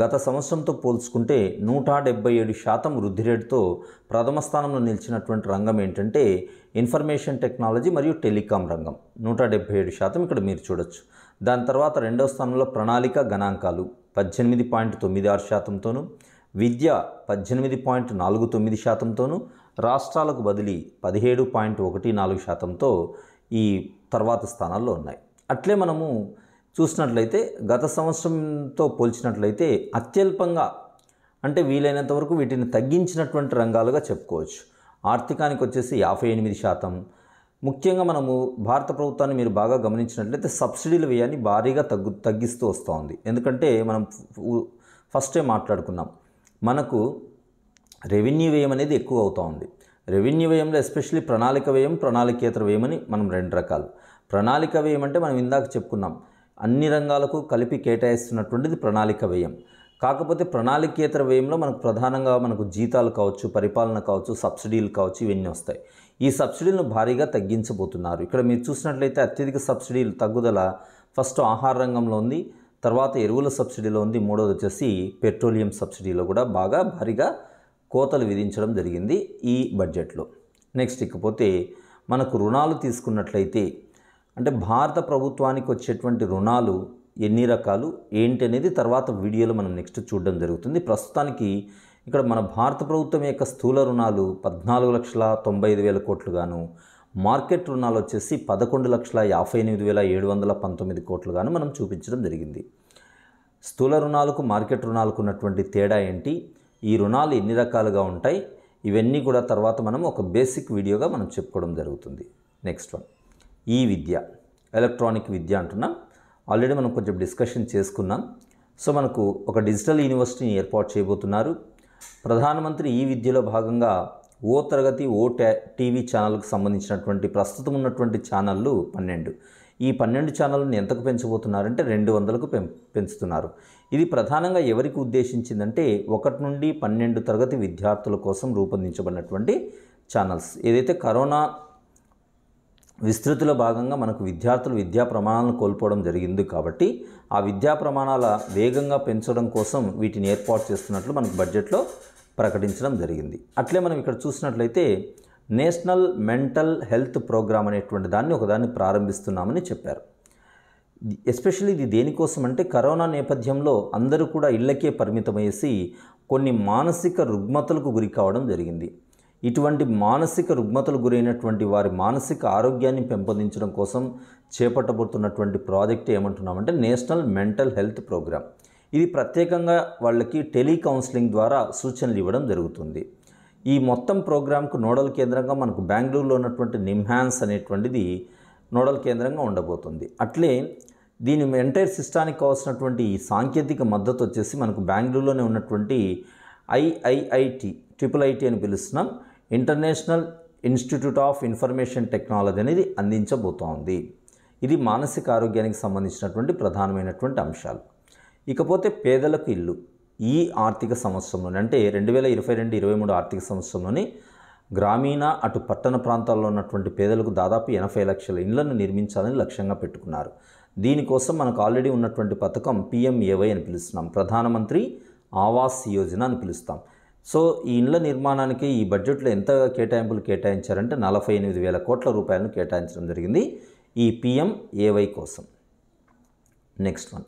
గత సంవత్సరంతో పోల్చుకుంటే నూట డెబ్బై ఏడు శాతం వృద్ధి రేటుతో ప్రథమ స్థానంలో నిలిచినటువంటి రంగం ఏంటంటే ఇన్ఫర్మేషన్ టెక్నాలజీ మరియు టెలికాం రంగం నూట డెబ్బై ఏడు శాతం ఇక్కడ మీరు చూడొచ్చు దాని తర్వాత రెండవ స్థానంలో ప్రణాళిక గణాంకాలు పద్దెనిమిది పాయింట్ తొమ్మిది ఆరు శాతంతోనూ విద్య పద్దెనిమిది పాయింట్ నాలుగు తొమ్మిది శాతంతోనూ రాష్ట్రాలకు బదిలీ పదిహేడు పాయింట్ ఒకటి నాలుగు శాతంతో ఈ తర్వాత స్థానాల్లో ఉన్నాయి అట్లే మనము చూసినట్లయితే గత సంవత్సరంతో పోల్చినట్లయితే అత్యల్పంగా అంటే వీలైనంత వరకు వీటిని తగ్గించినటువంటి రంగాలుగా చెప్పుకోవచ్చు ఆర్థికానికి వచ్చేసి యాభై ఎనిమిది శాతం ముఖ్యంగా మనము భారత ప్రభుత్వాన్ని మీరు బాగా గమనించినట్లయితే సబ్సిడీల వ్యయాన్ని భారీగా తగ్గు తగ్గిస్తూ ఉంది ఎందుకంటే మనం ఫస్టే మాట్లాడుకున్నాం మనకు రెవెన్యూ వ్యయం అనేది ఎక్కువ అవుతూ ఉంది రెవెన్యూ వ్యయంలో ఎస్పెషలీ ప్రణాళిక వ్యయం ప్రణాళికేతర వ్యయం అని మనం రెండు రకాలు ప్రణాళిక వ్యయం అంటే మనం ఇందాక చెప్పుకున్నాం అన్ని రంగాలకు కలిపి కేటాయిస్తున్నటువంటిది ప్రణాళిక వ్యయం కాకపోతే ప్రణాళికేతర వ్యయంలో మనకు ప్రధానంగా మనకు జీతాలు కావచ్చు పరిపాలన కావచ్చు సబ్సిడీలు కావచ్చు ఇవన్నీ వస్తాయి ఈ సబ్సిడీలను భారీగా తగ్గించబోతున్నారు ఇక్కడ మీరు చూసినట్లయితే అత్యధిక సబ్సిడీలు తగ్గుదల ఫస్ట్ ఆహార రంగంలో ఉంది తర్వాత ఎరువుల సబ్సిడీలో ఉంది మూడోది వచ్చేసి పెట్రోలియం సబ్సిడీలో కూడా బాగా భారీగా కోతలు విధించడం జరిగింది ఈ బడ్జెట్లో నెక్స్ట్ ఇకపోతే మనకు రుణాలు తీసుకున్నట్లయితే అంటే భారత ప్రభుత్వానికి వచ్చేటువంటి రుణాలు ఎన్ని రకాలు ఏంటి అనేది తర్వాత వీడియోలో మనం నెక్స్ట్ చూడడం జరుగుతుంది ప్రస్తుతానికి ఇక్కడ మన భారత ప్రభుత్వం యొక్క స్థూల రుణాలు పద్నాలుగు లక్షల తొంభై ఐదు వేల కోట్లుగాను మార్కెట్ రుణాలు వచ్చేసి పదకొండు లక్షల యాభై ఎనిమిది వేల ఏడు వందల పంతొమ్మిది కోట్లుగాను మనం చూపించడం జరిగింది స్థూల రుణాలకు మార్కెట్ రుణాలకు ఉన్నటువంటి తేడా ఏంటి ఈ రుణాలు ఎన్ని రకాలుగా ఉంటాయి ఇవన్నీ కూడా తర్వాత మనం ఒక బేసిక్ వీడియోగా మనం చెప్పుకోవడం జరుగుతుంది నెక్స్ట్ వన్ ఈ విద్య ఎలక్ట్రానిక్ విద్య అంటున్నాం ఆల్రెడీ మనం కొంచెం డిస్కషన్ చేసుకున్నాం సో మనకు ఒక డిజిటల్ యూనివర్సిటీని ఏర్పాటు చేయబోతున్నారు ప్రధానమంత్రి ఈ విద్యలో భాగంగా ఓ తరగతి ఓ టీవీ ఛానల్కు సంబంధించినటువంటి ప్రస్తుతం ఉన్నటువంటి ఛానళ్ళు పన్నెండు ఈ పన్నెండు ఛానళ్ళను ఎంతకు పెంచబోతున్నారంటే రెండు వందలకు పెంచుతున్నారు ఇది ప్రధానంగా ఎవరికి ఉద్దేశించిందంటే ఒకటి నుండి పన్నెండు తరగతి విద్యార్థుల కోసం రూపొందించబడినటువంటి ఛానల్స్ ఏదైతే కరోనా విస్తృతిలో భాగంగా మనకు విద్యార్థులు విద్యా ప్రమాణాలను కోల్పోవడం జరిగింది కాబట్టి ఆ విద్యా ప్రమాణాల వేగంగా పెంచడం కోసం వీటిని ఏర్పాటు చేస్తున్నట్లు మనకు బడ్జెట్లో ప్రకటించడం జరిగింది అట్లే మనం ఇక్కడ చూసినట్లయితే నేషనల్ మెంటల్ హెల్త్ ప్రోగ్రామ్ అనేటువంటి దాన్ని ఒకదాన్ని ప్రారంభిస్తున్నామని చెప్పారు ఎస్పెషల్లీ ఇది దేనికోసం అంటే కరోనా నేపథ్యంలో అందరూ కూడా ఇళ్ళకే పరిమితమయ్యేసి కొన్ని మానసిక రుగ్మతలకు గురి కావడం జరిగింది ఇటువంటి మానసిక రుగ్మతలు గురైనటువంటి వారి మానసిక ఆరోగ్యాన్ని పెంపొందించడం కోసం చేపట్టబోతున్నటువంటి ప్రాజెక్ట్ ఏమంటున్నామంటే నేషనల్ మెంటల్ హెల్త్ ప్రోగ్రామ్ ఇది ప్రత్యేకంగా వాళ్ళకి టెలికౌన్సిలింగ్ ద్వారా సూచనలు ఇవ్వడం జరుగుతుంది ఈ మొత్తం ప్రోగ్రామ్కు నోడల్ కేంద్రంగా మనకు బెంగళూరులో ఉన్నటువంటి నిమ్హాన్స్ అనేటువంటిది నోడల్ కేంద్రంగా ఉండబోతుంది అట్లే దీని ఎంటైర్ సిస్టానికి కావాల్సినటువంటి సాంకేతిక మద్దతు వచ్చేసి మనకు బెంగళూరులోనే ఉన్నటువంటి ఐఐఐటి ట్రిపుల్ ఐటీ అని పిలుస్తున్నాం international institute of information technology అనేది అందించబోతోంది ఇది మానసిక ఆరోగ్యానికి సంబంధించినటువంటి ప్రధానమైనటువంటి అంశాలు ఇకపోతే పేదలకు ఇల్లు ఈ ఆర్థిక సంవత్సరంలోని అంటే రెండు వేల ఇరవై రెండు ఇరవై మూడు ఆర్థిక సంవత్సరంలోని గ్రామీణ అటు పట్టణ ప్రాంతాల్లో ఉన్నటువంటి పేదలకు దాదాపు ఎనభై లక్షల ఇళ్లను నిర్మించాలని లక్ష్యంగా పెట్టుకున్నారు దీనికోసం మనకు ఆల్రెడీ ఉన్నటువంటి పథకం పిఎంఏవై అని పిలుస్తున్నాం ప్రధానమంత్రి ఆవాస్ యోజన అని పిలుస్తాం సో ఈ ఇండ్ల నిర్మాణానికి ఈ బడ్జెట్లో ఎంత కేటాయింపులు కేటాయించారంటే నలభై ఎనిమిది వేల కోట్ల రూపాయలను కేటాయించడం జరిగింది ఈ పిఎం ఏవై కోసం నెక్స్ట్ వన్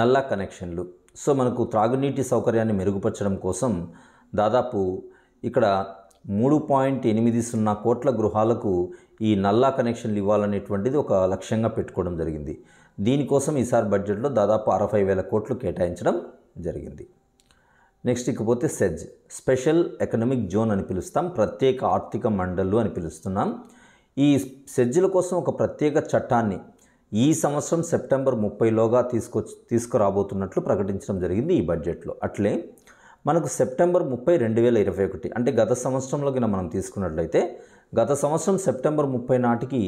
నల్లా కనెక్షన్లు సో మనకు త్రాగునీటి సౌకర్యాన్ని మెరుగుపరచడం కోసం దాదాపు ఇక్కడ మూడు పాయింట్ ఎనిమిది సున్నా కోట్ల గృహాలకు ఈ నల్లా కనెక్షన్లు ఇవ్వాలనేటువంటిది ఒక లక్ష్యంగా పెట్టుకోవడం జరిగింది దీనికోసం ఈసారి బడ్జెట్లో దాదాపు అరవై వేల కోట్లు కేటాయించడం జరిగింది నెక్స్ట్ ఇకపోతే సెజ్ స్పెషల్ ఎకనామిక్ జోన్ అని పిలుస్తాం ప్రత్యేక ఆర్థిక మండళ్ళు అని పిలుస్తున్నాం ఈ సెజ్జుల కోసం ఒక ప్రత్యేక చట్టాన్ని ఈ సంవత్సరం సెప్టెంబర్ ముప్పైలోగా తీసుకొచ్చి తీసుకురాబోతున్నట్లు ప్రకటించడం జరిగింది ఈ బడ్జెట్లో అట్లే మనకు సెప్టెంబర్ ముప్పై రెండు వేల ఇరవై ఒకటి అంటే గత సంవత్సరంలోకి మనం తీసుకున్నట్లయితే గత సంవత్సరం సెప్టెంబర్ ముప్పై నాటికి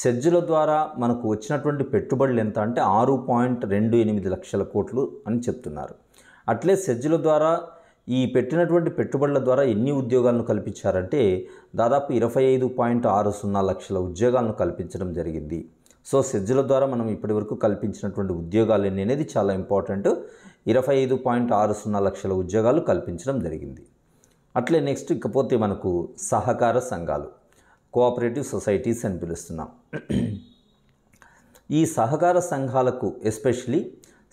సెజ్జుల ద్వారా మనకు వచ్చినటువంటి పెట్టుబడులు ఎంత అంటే ఆరు పాయింట్ రెండు ఎనిమిది లక్షల కోట్లు అని చెప్తున్నారు అట్లే సెజ్ల ద్వారా ఈ పెట్టినటువంటి పెట్టుబడుల ద్వారా ఎన్ని ఉద్యోగాలను కల్పించారంటే దాదాపు ఇరవై ఐదు పాయింట్ ఆరు సున్నా లక్షల ఉద్యోగాలను కల్పించడం జరిగింది సో సెజ్ల ద్వారా మనం ఇప్పటి వరకు కల్పించినటువంటి ఉద్యోగాలు ఎన్ని అనేది చాలా ఇంపార్టెంట్ ఇరవై ఐదు పాయింట్ ఆరు సున్నా లక్షల ఉద్యోగాలు కల్పించడం జరిగింది అట్లే నెక్స్ట్ ఇకపోతే మనకు సహకార సంఘాలు కోఆపరేటివ్ సొసైటీస్ అని పిలుస్తున్నాం ఈ సహకార సంఘాలకు ఎస్పెషలీ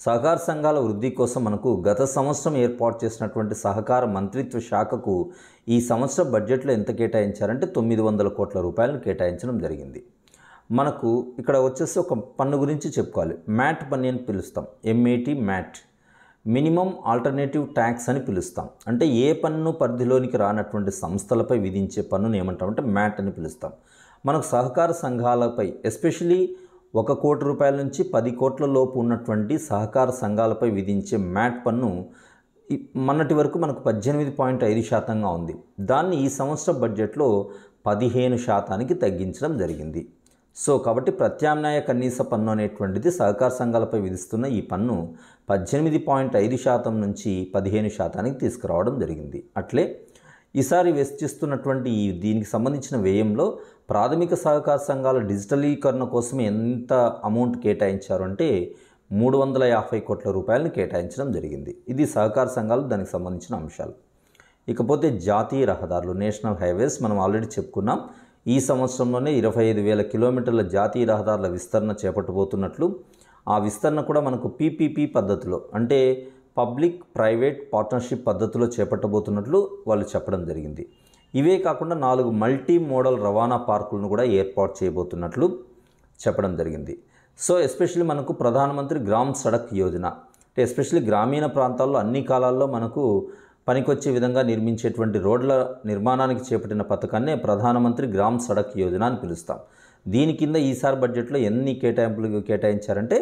సహకార సంఘాల వృద్ధి కోసం మనకు గత సంవత్సరం ఏర్పాటు చేసినటువంటి సహకార మంత్రిత్వ శాఖకు ఈ సంవత్సరం బడ్జెట్లో ఎంత కేటాయించారంటే తొమ్మిది వందల కోట్ల రూపాయలను కేటాయించడం జరిగింది మనకు ఇక్కడ వచ్చేసి ఒక పన్ను గురించి చెప్పుకోవాలి మ్యాట్ పన్ను అని పిలుస్తాం M A T MAT minimum alternative tax అని పిలుస్తాం అంటే ఏ పన్ను పరిధిలోనికి రానటువంటి సంస్థలపై విధించే పన్నును ఏమంటామంటే మ్యాట్ అని పిలుస్తాం మనకు సహకార సంఘాలపై ఎస్పెషలీ ఒక కోటి రూపాయల నుంచి పది కోట్ల లోపు ఉన్నటువంటి సహకార సంఘాలపై విధించే మ్యాట్ పన్ను మొన్నటి వరకు మనకు పద్దెనిమిది పాయింట్ ఐదు శాతంగా ఉంది దాన్ని ఈ సంవత్సర బడ్జెట్లో పదిహేను శాతానికి తగ్గించడం జరిగింది సో కాబట్టి ప్రత్యామ్నాయ కనీస పన్ను అనేటువంటిది సహకార సంఘాలపై విధిస్తున్న ఈ పన్ను పద్దెనిమిది పాయింట్ ఐదు శాతం నుంచి పదిహేను శాతానికి తీసుకురావడం జరిగింది అట్లే ఈసారి వెచ్చిస్తున్నటువంటి దీనికి సంబంధించిన వ్యయంలో ప్రాథమిక సహకార సంఘాల డిజిటలీకరణ కోసం ఎంత అమౌంట్ కేటాయించారు అంటే మూడు వందల యాభై కోట్ల రూపాయలను కేటాయించడం జరిగింది ఇది సహకార సంఘాలు దానికి సంబంధించిన అంశాలు ఇకపోతే జాతీయ రహదారులు నేషనల్ హైవేస్ మనం ఆల్రెడీ చెప్పుకున్నాం ఈ సంవత్సరంలోనే ఇరవై ఐదు వేల కిలోమీటర్ల జాతీయ రహదారుల విస్తరణ చేపట్టబోతున్నట్లు ఆ విస్తరణ కూడా మనకు పీపీపీ పద్ధతిలో అంటే పబ్లిక్ ప్రైవేట్ పార్ట్నర్షిప్ పద్ధతిలో చేపట్టబోతున్నట్లు వాళ్ళు చెప్పడం జరిగింది ఇవే కాకుండా నాలుగు మల్టీ మోడల్ రవాణా పార్కులను కూడా ఏర్పాటు చేయబోతున్నట్లు చెప్పడం జరిగింది సో ఎస్పెషల్లీ మనకు ప్రధానమంత్రి గ్రామ్ సడక్ యోజన అంటే ఎస్పెషల్లీ గ్రామీణ ప్రాంతాల్లో అన్ని కాలాల్లో మనకు పనికొచ్చే విధంగా నిర్మించేటువంటి రోడ్ల నిర్మాణానికి చేపట్టిన పథకాన్నే ప్రధానమంత్రి గ్రామ్ సడక్ యోజన అని పిలుస్తాం దీని కింద ఈసారి బడ్జెట్లో ఎన్ని కేటాయింపులు కేటాయించారంటే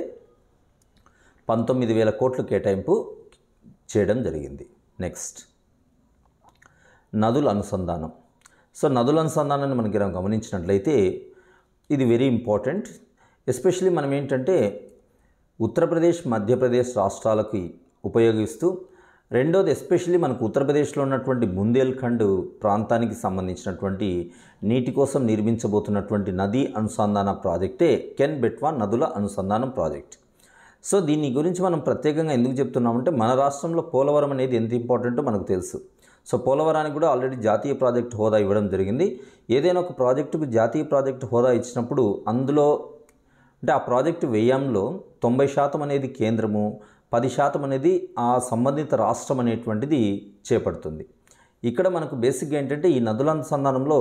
పంతొమ్మిది వేల కోట్లు కేటాయింపు చేయడం జరిగింది నెక్స్ట్ నదుల అనుసంధానం సో నదుల అనుసంధానాన్ని మనం గమనించినట్లయితే ఇది వెరీ ఇంపార్టెంట్ ఎస్పెషలీ మనం ఏంటంటే ఉత్తరప్రదేశ్ మధ్యప్రదేశ్ రాష్ట్రాలకి ఉపయోగిస్తూ రెండోది ఎస్పెషలీ మనకు ఉత్తరప్రదేశ్లో ఉన్నటువంటి బుందేల్ఖండ్ ప్రాంతానికి సంబంధించినటువంటి నీటి కోసం నిర్మించబోతున్నటువంటి నదీ అనుసంధాన ప్రాజెక్టే కెన్ బెట్వా నదుల అనుసంధానం ప్రాజెక్ట్ సో దీని గురించి మనం ప్రత్యేకంగా ఎందుకు చెప్తున్నామంటే మన రాష్ట్రంలో పోలవరం అనేది ఎంత ఇంపార్టెంటో మనకు తెలుసు సో పోలవరానికి కూడా ఆల్రెడీ జాతీయ ప్రాజెక్టు హోదా ఇవ్వడం జరిగింది ఏదైనా ఒక ప్రాజెక్టుకు జాతీయ ప్రాజెక్టు హోదా ఇచ్చినప్పుడు అందులో అంటే ఆ ప్రాజెక్టు వ్యయంలో తొంభై శాతం అనేది కేంద్రము పది శాతం అనేది ఆ సంబంధిత రాష్ట్రం అనేటువంటిది చేపడుతుంది ఇక్కడ మనకు బేసిక్గా ఏంటంటే ఈ నదుల అనుసంధానంలో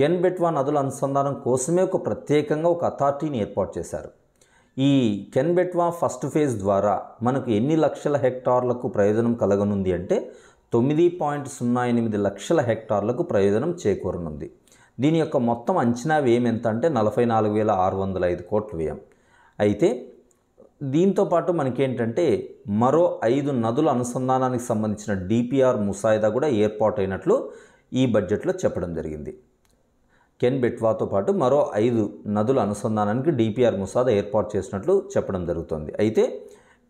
కెన్బెట్వా నదుల అనుసంధానం కోసమే ఒక ప్రత్యేకంగా ఒక అథారిటీని ఏర్పాటు చేశారు ఈ కెన్బెట్వా ఫస్ట్ ఫేజ్ ద్వారా మనకు ఎన్ని లక్షల హెక్టార్లకు ప్రయోజనం కలగనుంది అంటే తొమ్మిది పాయింట్ సున్నా ఎనిమిది లక్షల హెక్టార్లకు ప్రయోజనం చేకూరనుంది దీని యొక్క మొత్తం అంచనా వ్యయం ఎంత అంటే నలభై నాలుగు వేల ఆరు వందల ఐదు కోట్ల వ్యయం అయితే దీంతోపాటు మనకేంటంటే మరో ఐదు నదుల అనుసంధానానికి సంబంధించిన డిపిఆర్ ముసాయిదా కూడా ఏర్పాటైనట్లు ఈ బడ్జెట్లో చెప్పడం జరిగింది కెన్ బెట్వాతో పాటు మరో ఐదు నదుల అనుసంధానానికి డిపిఆర్ ముసాదా ఏర్పాటు చేసినట్లు చెప్పడం జరుగుతుంది అయితే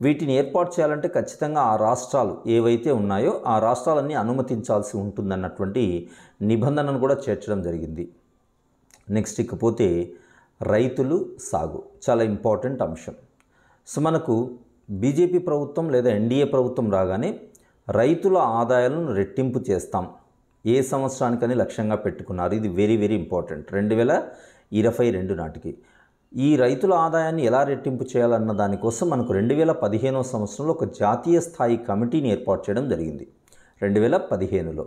వీటిని ఏర్పాటు చేయాలంటే ఖచ్చితంగా ఆ రాష్ట్రాలు ఏవైతే ఉన్నాయో ఆ రాష్ట్రాలన్నీ అనుమతించాల్సి ఉంటుందన్నటువంటి నిబంధనను కూడా చేర్చడం జరిగింది నెక్స్ట్ ఇకపోతే రైతులు సాగు చాలా ఇంపార్టెంట్ అంశం సో మనకు బీజేపీ ప్రభుత్వం లేదా ఎన్డీఏ ప్రభుత్వం రాగానే రైతుల ఆదాయాలను రెట్టింపు చేస్తాం ఏ సంవత్సరానికని లక్ష్యంగా పెట్టుకున్నారు ఇది వెరీ వెరీ ఇంపార్టెంట్ రెండు వేల ఇరవై రెండు నాటికి ఈ రైతుల ఆదాయాన్ని ఎలా రెట్టింపు చేయాలన్న దానికోసం మనకు రెండు వేల పదిహేనో సంవత్సరంలో ఒక జాతీయ స్థాయి కమిటీని ఏర్పాటు చేయడం జరిగింది రెండు వేల పదిహేనులో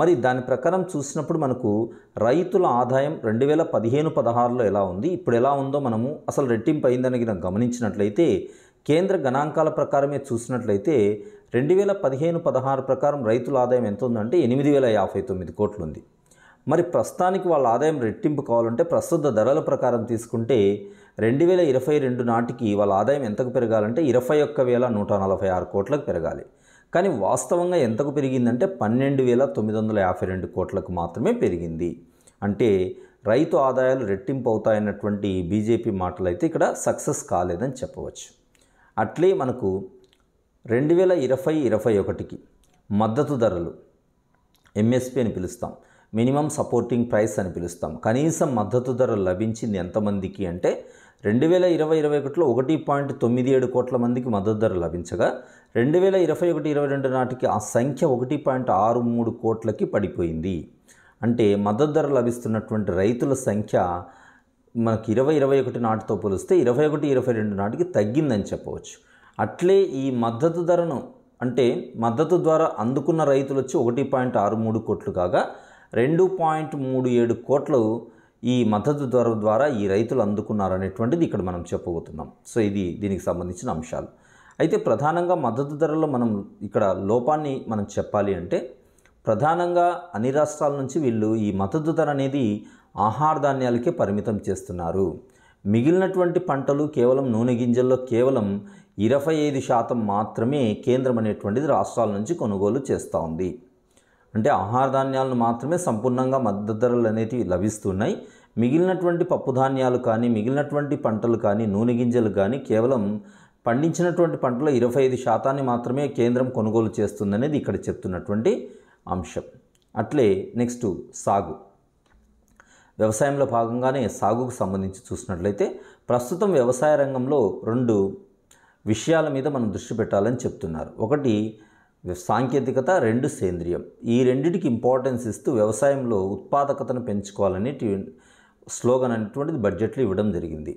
మరి దాని ప్రకారం చూసినప్పుడు మనకు రైతుల ఆదాయం రెండు వేల పదిహేను పదహారులో ఎలా ఉంది ఇప్పుడు ఎలా ఉందో మనము అసలు రెట్టింపు అయిందని గమనించినట్లయితే కేంద్ర గణాంకాల ప్రకారమే చూసినట్లయితే రెండు వేల పదిహేను పదహారు ప్రకారం రైతుల ఆదాయం ఎంత ఉందంటే ఎనిమిది వేల యాభై తొమ్మిది కోట్లు ఉంది మరి ప్రస్తుతానికి వాళ్ళ ఆదాయం రెట్టింపు కావాలంటే ప్రస్తుత ధరల ప్రకారం తీసుకుంటే రెండు వేల ఇరవై రెండు నాటికి వాళ్ళ ఆదాయం ఎంతకు పెరగాలంటే ఇరవై ఒక్క వేల నూట నలభై ఆరు కోట్లకు పెరగాలి కానీ వాస్తవంగా ఎంతకు పెరిగిందంటే పన్నెండు వేల తొమ్మిది వందల యాభై రెండు కోట్లకు మాత్రమే పెరిగింది అంటే రైతు ఆదాయాలు రెట్టింపు అవుతాయన్నటువంటి బీజేపీ మాటలు అయితే ఇక్కడ సక్సెస్ కాలేదని చెప్పవచ్చు అట్లే మనకు రెండు వేల ఇరవై ఇరవై ఒకటికి మద్దతు ధరలు ఎంఎస్పి అని పిలుస్తాం మినిమం సపోర్టింగ్ ప్రైస్ అని పిలుస్తాం కనీసం మద్దతు ధర లభించింది ఎంతమందికి అంటే రెండు వేల ఇరవై ఇరవై ఒకటిలో ఒకటి పాయింట్ తొమ్మిది ఏడు కోట్ల మందికి మద్దతు ధర లభించగా రెండు వేల ఇరవై ఒకటి ఇరవై రెండు నాటికి ఆ సంఖ్య ఒకటి పాయింట్ ఆరు మూడు కోట్లకి పడిపోయింది అంటే మద్దతు ధర లభిస్తున్నటువంటి రైతుల సంఖ్య మనకి ఇరవై ఇరవై ఒకటి నాటితో పోలిస్తే ఇరవై ఒకటి ఇరవై రెండు నాటికి తగ్గిందని చెప్పవచ్చు అట్లే ఈ మద్దతు ధరను అంటే మద్దతు ద్వారా అందుకున్న రైతులు వచ్చి ఒకటి పాయింట్ ఆరు మూడు కోట్లు కాగా రెండు పాయింట్ మూడు ఏడు కోట్లు ఈ మద్దతు ధర ద్వారా ఈ రైతులు అందుకున్నారనేటువంటిది ఇక్కడ మనం చెప్పబోతున్నాం సో ఇది దీనికి సంబంధించిన అంశాలు అయితే ప్రధానంగా మద్దతు ధరలో మనం ఇక్కడ లోపాన్ని మనం చెప్పాలి అంటే ప్రధానంగా అన్ని రాష్ట్రాల నుంచి వీళ్ళు ఈ మద్దతు ధర అనేది ఆహార ధాన్యాలకే పరిమితం చేస్తున్నారు మిగిలినటువంటి పంటలు కేవలం నూనె గింజల్లో కేవలం ఇరవై ఐదు శాతం మాత్రమే కేంద్రం అనేటువంటిది రాష్ట్రాల నుంచి కొనుగోలు చేస్తూ ఉంది అంటే ఆహార ధాన్యాలను మాత్రమే సంపూర్ణంగా మద్దతు ధరలు అనేటివి లభిస్తున్నాయి మిగిలినటువంటి పప్పు ధాన్యాలు కానీ మిగిలినటువంటి పంటలు కానీ నూనె గింజలు కానీ కేవలం పండించినటువంటి పంటలు ఇరవై ఐదు శాతాన్ని మాత్రమే కేంద్రం కొనుగోలు చేస్తుందనేది ఇక్కడ చెప్తున్నటువంటి అంశం అట్లే నెక్స్ట్ సాగు వ్యవసాయంలో భాగంగానే సాగుకు సంబంధించి చూసినట్లయితే ప్రస్తుతం వ్యవసాయ రంగంలో రెండు విషయాల మీద మనం దృష్టి పెట్టాలని చెప్తున్నారు ఒకటి సాంకేతికత రెండు సేంద్రియం ఈ రెండింటికి ఇంపార్టెన్స్ ఇస్తూ వ్యవసాయంలో ఉత్పాదకతను పెంచుకోవాలని స్లోగన్ అనేటువంటిది బడ్జెట్లో ఇవ్వడం జరిగింది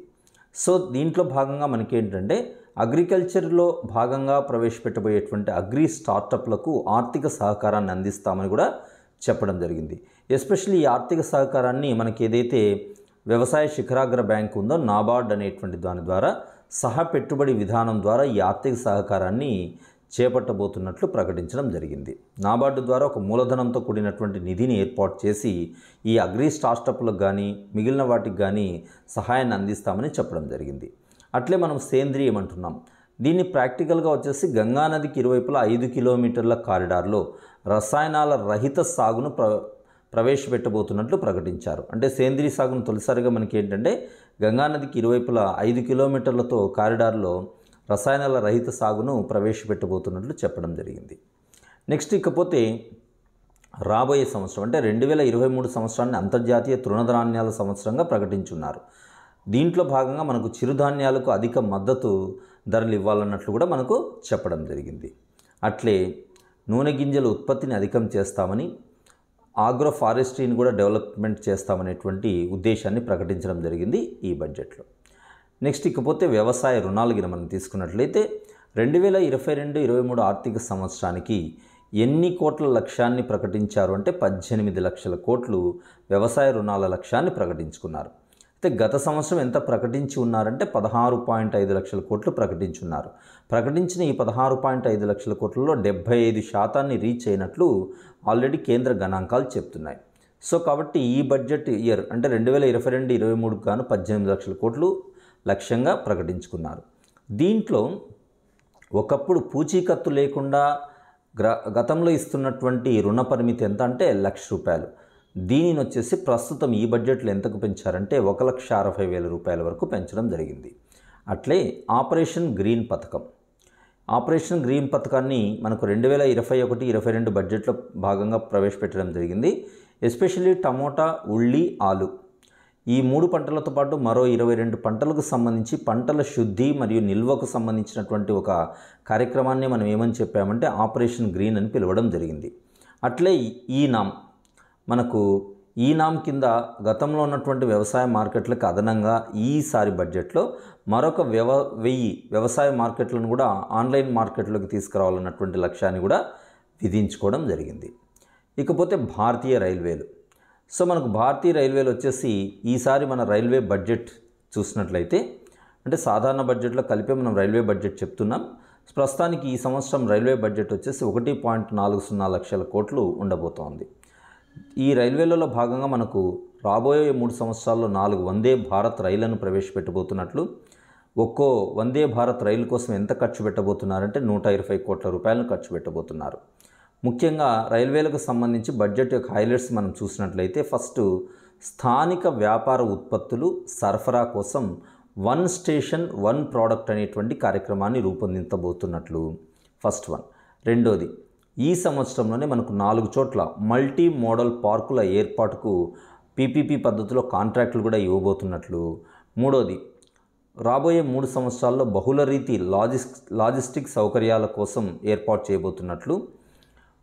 సో దీంట్లో భాగంగా మనకి ఏంటంటే అగ్రికల్చర్లో భాగంగా ప్రవేశపెట్టబోయేటువంటి అగ్రి స్టార్టప్లకు ఆర్థిక సహకారాన్ని అందిస్తామని కూడా చెప్పడం జరిగింది ఎస్పెషల్లీ ఈ ఆర్థిక సహకారాన్ని మనకి ఏదైతే వ్యవసాయ శిఖరాగ్ర బ్యాంక్ ఉందో నాబార్డ్ అనేటువంటి దాని ద్వారా సహ పెట్టుబడి విధానం ద్వారా ఈ ఆర్థిక సహకారాన్ని చేపట్టబోతున్నట్లు ప్రకటించడం జరిగింది నాబార్డు ద్వారా ఒక మూలధనంతో కూడినటువంటి నిధిని ఏర్పాటు చేసి ఈ అగ్రి స్టార్టప్లకు కానీ మిగిలిన వాటికి కానీ సహాయాన్ని అందిస్తామని చెప్పడం జరిగింది అట్లే మనం సేంద్రియం అంటున్నాం దీన్ని ప్రాక్టికల్గా వచ్చేసి గంగానదికి ఇరువైపులా ఐదు కిలోమీటర్ల కారిడార్లో రసాయనాల రహిత సాగును ప్ర ప్రవేశపెట్టబోతున్నట్లు ప్రకటించారు అంటే సేంద్రీయ సాగును తొలిసారిగా మనకి ఏంటంటే గంగానదికి ఇరువైపులా ఐదు కిలోమీటర్లతో కారిడార్లో రసాయనాల రహిత సాగును ప్రవేశపెట్టబోతున్నట్లు చెప్పడం జరిగింది నెక్స్ట్ ఇకపోతే రాబోయే సంవత్సరం అంటే రెండు వేల ఇరవై మూడు సంవత్సరాన్ని అంతర్జాతీయ తృణధాన్యాల సంవత్సరంగా ప్రకటించున్నారు దీంట్లో భాగంగా మనకు చిరుధాన్యాలకు అధిక మద్దతు ధరలు ఇవ్వాలన్నట్లు కూడా మనకు చెప్పడం జరిగింది అట్లే నూనె గింజల ఉత్పత్తిని అధికం చేస్తామని ఆగ్రో ఫారెస్ట్రీని కూడా డెవలప్మెంట్ చేస్తామనేటువంటి ఉద్దేశాన్ని ప్రకటించడం జరిగింది ఈ బడ్జెట్లో నెక్స్ట్ ఇకపోతే వ్యవసాయ రుణాలు గిన మనం తీసుకున్నట్లయితే రెండు వేల ఇరవై రెండు ఇరవై మూడు ఆర్థిక సంవత్సరానికి ఎన్ని కోట్ల లక్ష్యాన్ని ప్రకటించారు అంటే పద్దెనిమిది లక్షల కోట్లు వ్యవసాయ రుణాల లక్ష్యాన్ని ప్రకటించుకున్నారు అయితే గత సంవత్సరం ఎంత ప్రకటించి ఉన్నారంటే పదహారు పాయింట్ ఐదు లక్షల కోట్లు ప్రకటించున్నారు ప్రకటించిన ఈ పదహారు పాయింట్ ఐదు లక్షల కోట్లలో డెబ్బై ఐదు శాతాన్ని రీచ్ అయినట్లు ఆల్రెడీ కేంద్ర గణాంకాలు చెప్తున్నాయి సో కాబట్టి ఈ బడ్జెట్ ఇయర్ అంటే రెండు వేల ఇరవై రెండు ఇరవై మూడుకు గాను పద్దెనిమిది లక్షల కోట్లు లక్ష్యంగా ప్రకటించుకున్నారు దీంట్లో ఒకప్పుడు పూచీకత్తు లేకుండా గ్ర గతంలో ఇస్తున్నటువంటి రుణ పరిమితి ఎంత అంటే లక్ష రూపాయలు దీనిని వచ్చేసి ప్రస్తుతం ఈ బడ్జెట్లో ఎంతకు పెంచారంటే ఒక లక్ష అరవై వేల రూపాయల వరకు పెంచడం జరిగింది అట్లే ఆపరేషన్ గ్రీన్ పథకం ఆపరేషన్ గ్రీన్ పథకాన్ని మనకు రెండు వేల ఇరవై ఒకటి ఇరవై రెండు బడ్జెట్లో భాగంగా ప్రవేశపెట్టడం జరిగింది ఎస్పెషల్లీ టమోటా ఉల్లి ఆలు ఈ మూడు పంటలతో పాటు మరో ఇరవై రెండు పంటలకు సంబంధించి పంటల శుద్ధి మరియు నిల్వకు సంబంధించినటువంటి ఒక కార్యక్రమాన్ని మనం ఏమని చెప్పామంటే ఆపరేషన్ గ్రీన్ అని పిలవడం జరిగింది అట్లే ఈ నామ్ మనకు ఈ నామ్ కింద గతంలో ఉన్నటువంటి వ్యవసాయ మార్కెట్లకు అదనంగా ఈసారి బడ్జెట్లో మరొక వ్యవ వెయ్యి వ్యవసాయ మార్కెట్లను కూడా ఆన్లైన్ మార్కెట్లోకి తీసుకురావాలన్నటువంటి లక్ష్యాన్ని కూడా విధించుకోవడం జరిగింది ఇకపోతే భారతీయ రైల్వేలు సో మనకు భారతీయ రైల్వేలు వచ్చేసి ఈసారి మన రైల్వే బడ్జెట్ చూసినట్లయితే అంటే సాధారణ బడ్జెట్లో కలిపే మనం రైల్వే బడ్జెట్ చెప్తున్నాం ప్రస్తుతానికి ఈ సంవత్సరం రైల్వే బడ్జెట్ వచ్చేసి ఒకటి పాయింట్ నాలుగు సున్నా లక్షల కోట్లు ఉండబోతోంది ఈ రైల్వేలలో భాగంగా మనకు రాబోయే మూడు సంవత్సరాల్లో నాలుగు వందే భారత్ రైళ్లను ప్రవేశపెట్టబోతున్నట్లు ఒక్కో వందే భారత్ రైలు కోసం ఎంత ఖర్చు పెట్టబోతున్నారంటే నూట ఇరవై కోట్ల రూపాయలను ఖర్చు పెట్టబోతున్నారు ముఖ్యంగా రైల్వేలకు సంబంధించి బడ్జెట్ యొక్క హైలైట్స్ మనం చూసినట్లయితే ఫస్ట్ స్థానిక వ్యాపార ఉత్పత్తులు సరఫరా కోసం వన్ స్టేషన్ వన్ ప్రోడక్ట్ అనేటువంటి కార్యక్రమాన్ని రూపొందించబోతున్నట్లు ఫస్ట్ వన్ రెండోది ఈ సంవత్సరంలోనే మనకు నాలుగు చోట్ల మల్టీ మోడల్ పార్కుల ఏర్పాటుకు పీపీపీ పద్ధతిలో కాంట్రాక్టులు కూడా ఇవ్వబోతున్నట్లు మూడోది రాబోయే మూడు సంవత్సరాల్లో బహుళ రీతి లాజిస్ లాజిస్టిక్ సౌకర్యాల కోసం ఏర్పాటు చేయబోతున్నట్లు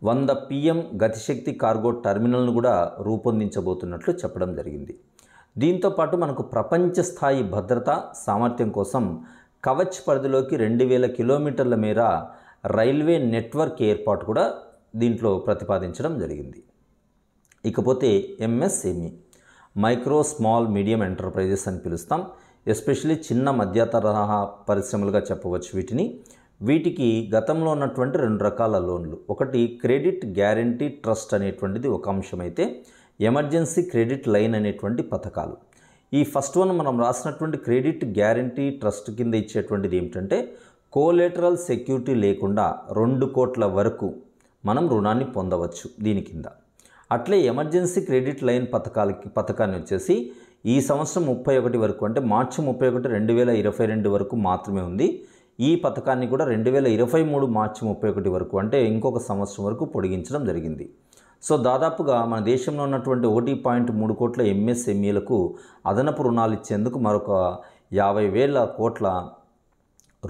వంద పిఎం గతిశక్తి కార్గో టెర్మినల్ను కూడా రూపొందించబోతున్నట్లు చెప్పడం జరిగింది దీంతోపాటు మనకు ప్రపంచ స్థాయి భద్రత సామర్థ్యం కోసం కవచ్ పరిధిలోకి రెండు వేల కిలోమీటర్ల మేర రైల్వే నెట్వర్క్ ఏర్పాటు కూడా దీంట్లో ప్రతిపాదించడం జరిగింది ఇకపోతే MSME micro small medium enterprises అని పిలుస్తాం ఎస్పెషలీ చిన్న మధ్య తరహా పరిశ్రమలుగా చెప్పవచ్చు వీటిని వీటికి గతంలో ఉన్నటువంటి రెండు రకాల లోన్లు ఒకటి క్రెడిట్ గ్యారంటీ ట్రస్ట్ అనేటువంటిది ఒక అంశం అయితే ఎమర్జెన్సీ క్రెడిట్ లైన్ అనేటువంటి పథకాలు ఈ ఫస్ట్ వన్ మనం రాసినటువంటి క్రెడిట్ గ్యారంటీ ట్రస్ట్ కింద ఇచ్చేటువంటిది ఏమిటంటే కోలేటరల్ సెక్యూరిటీ లేకుండా రెండు కోట్ల వరకు మనం రుణాన్ని పొందవచ్చు దీని కింద అట్లే ఎమర్జెన్సీ క్రెడిట్ లైన్ పథకాలకి పథకాన్ని వచ్చేసి ఈ సంవత్సరం ముప్పై ఒకటి వరకు అంటే మార్చి ముప్పై ఒకటి రెండు వేల ఇరవై రెండు వరకు మాత్రమే ఉంది ఈ పథకాన్ని కూడా రెండు వేల ఇరవై మూడు మార్చి ముప్పై ఒకటి వరకు అంటే ఇంకొక సంవత్సరం వరకు పొడిగించడం జరిగింది సో దాదాపుగా మన దేశంలో ఉన్నటువంటి ఒకటి పాయింట్ మూడు కోట్ల ఎంఎస్ఎంఈలకు అదనపు రుణాలు ఇచ్చేందుకు మరొక యాభై వేల కోట్ల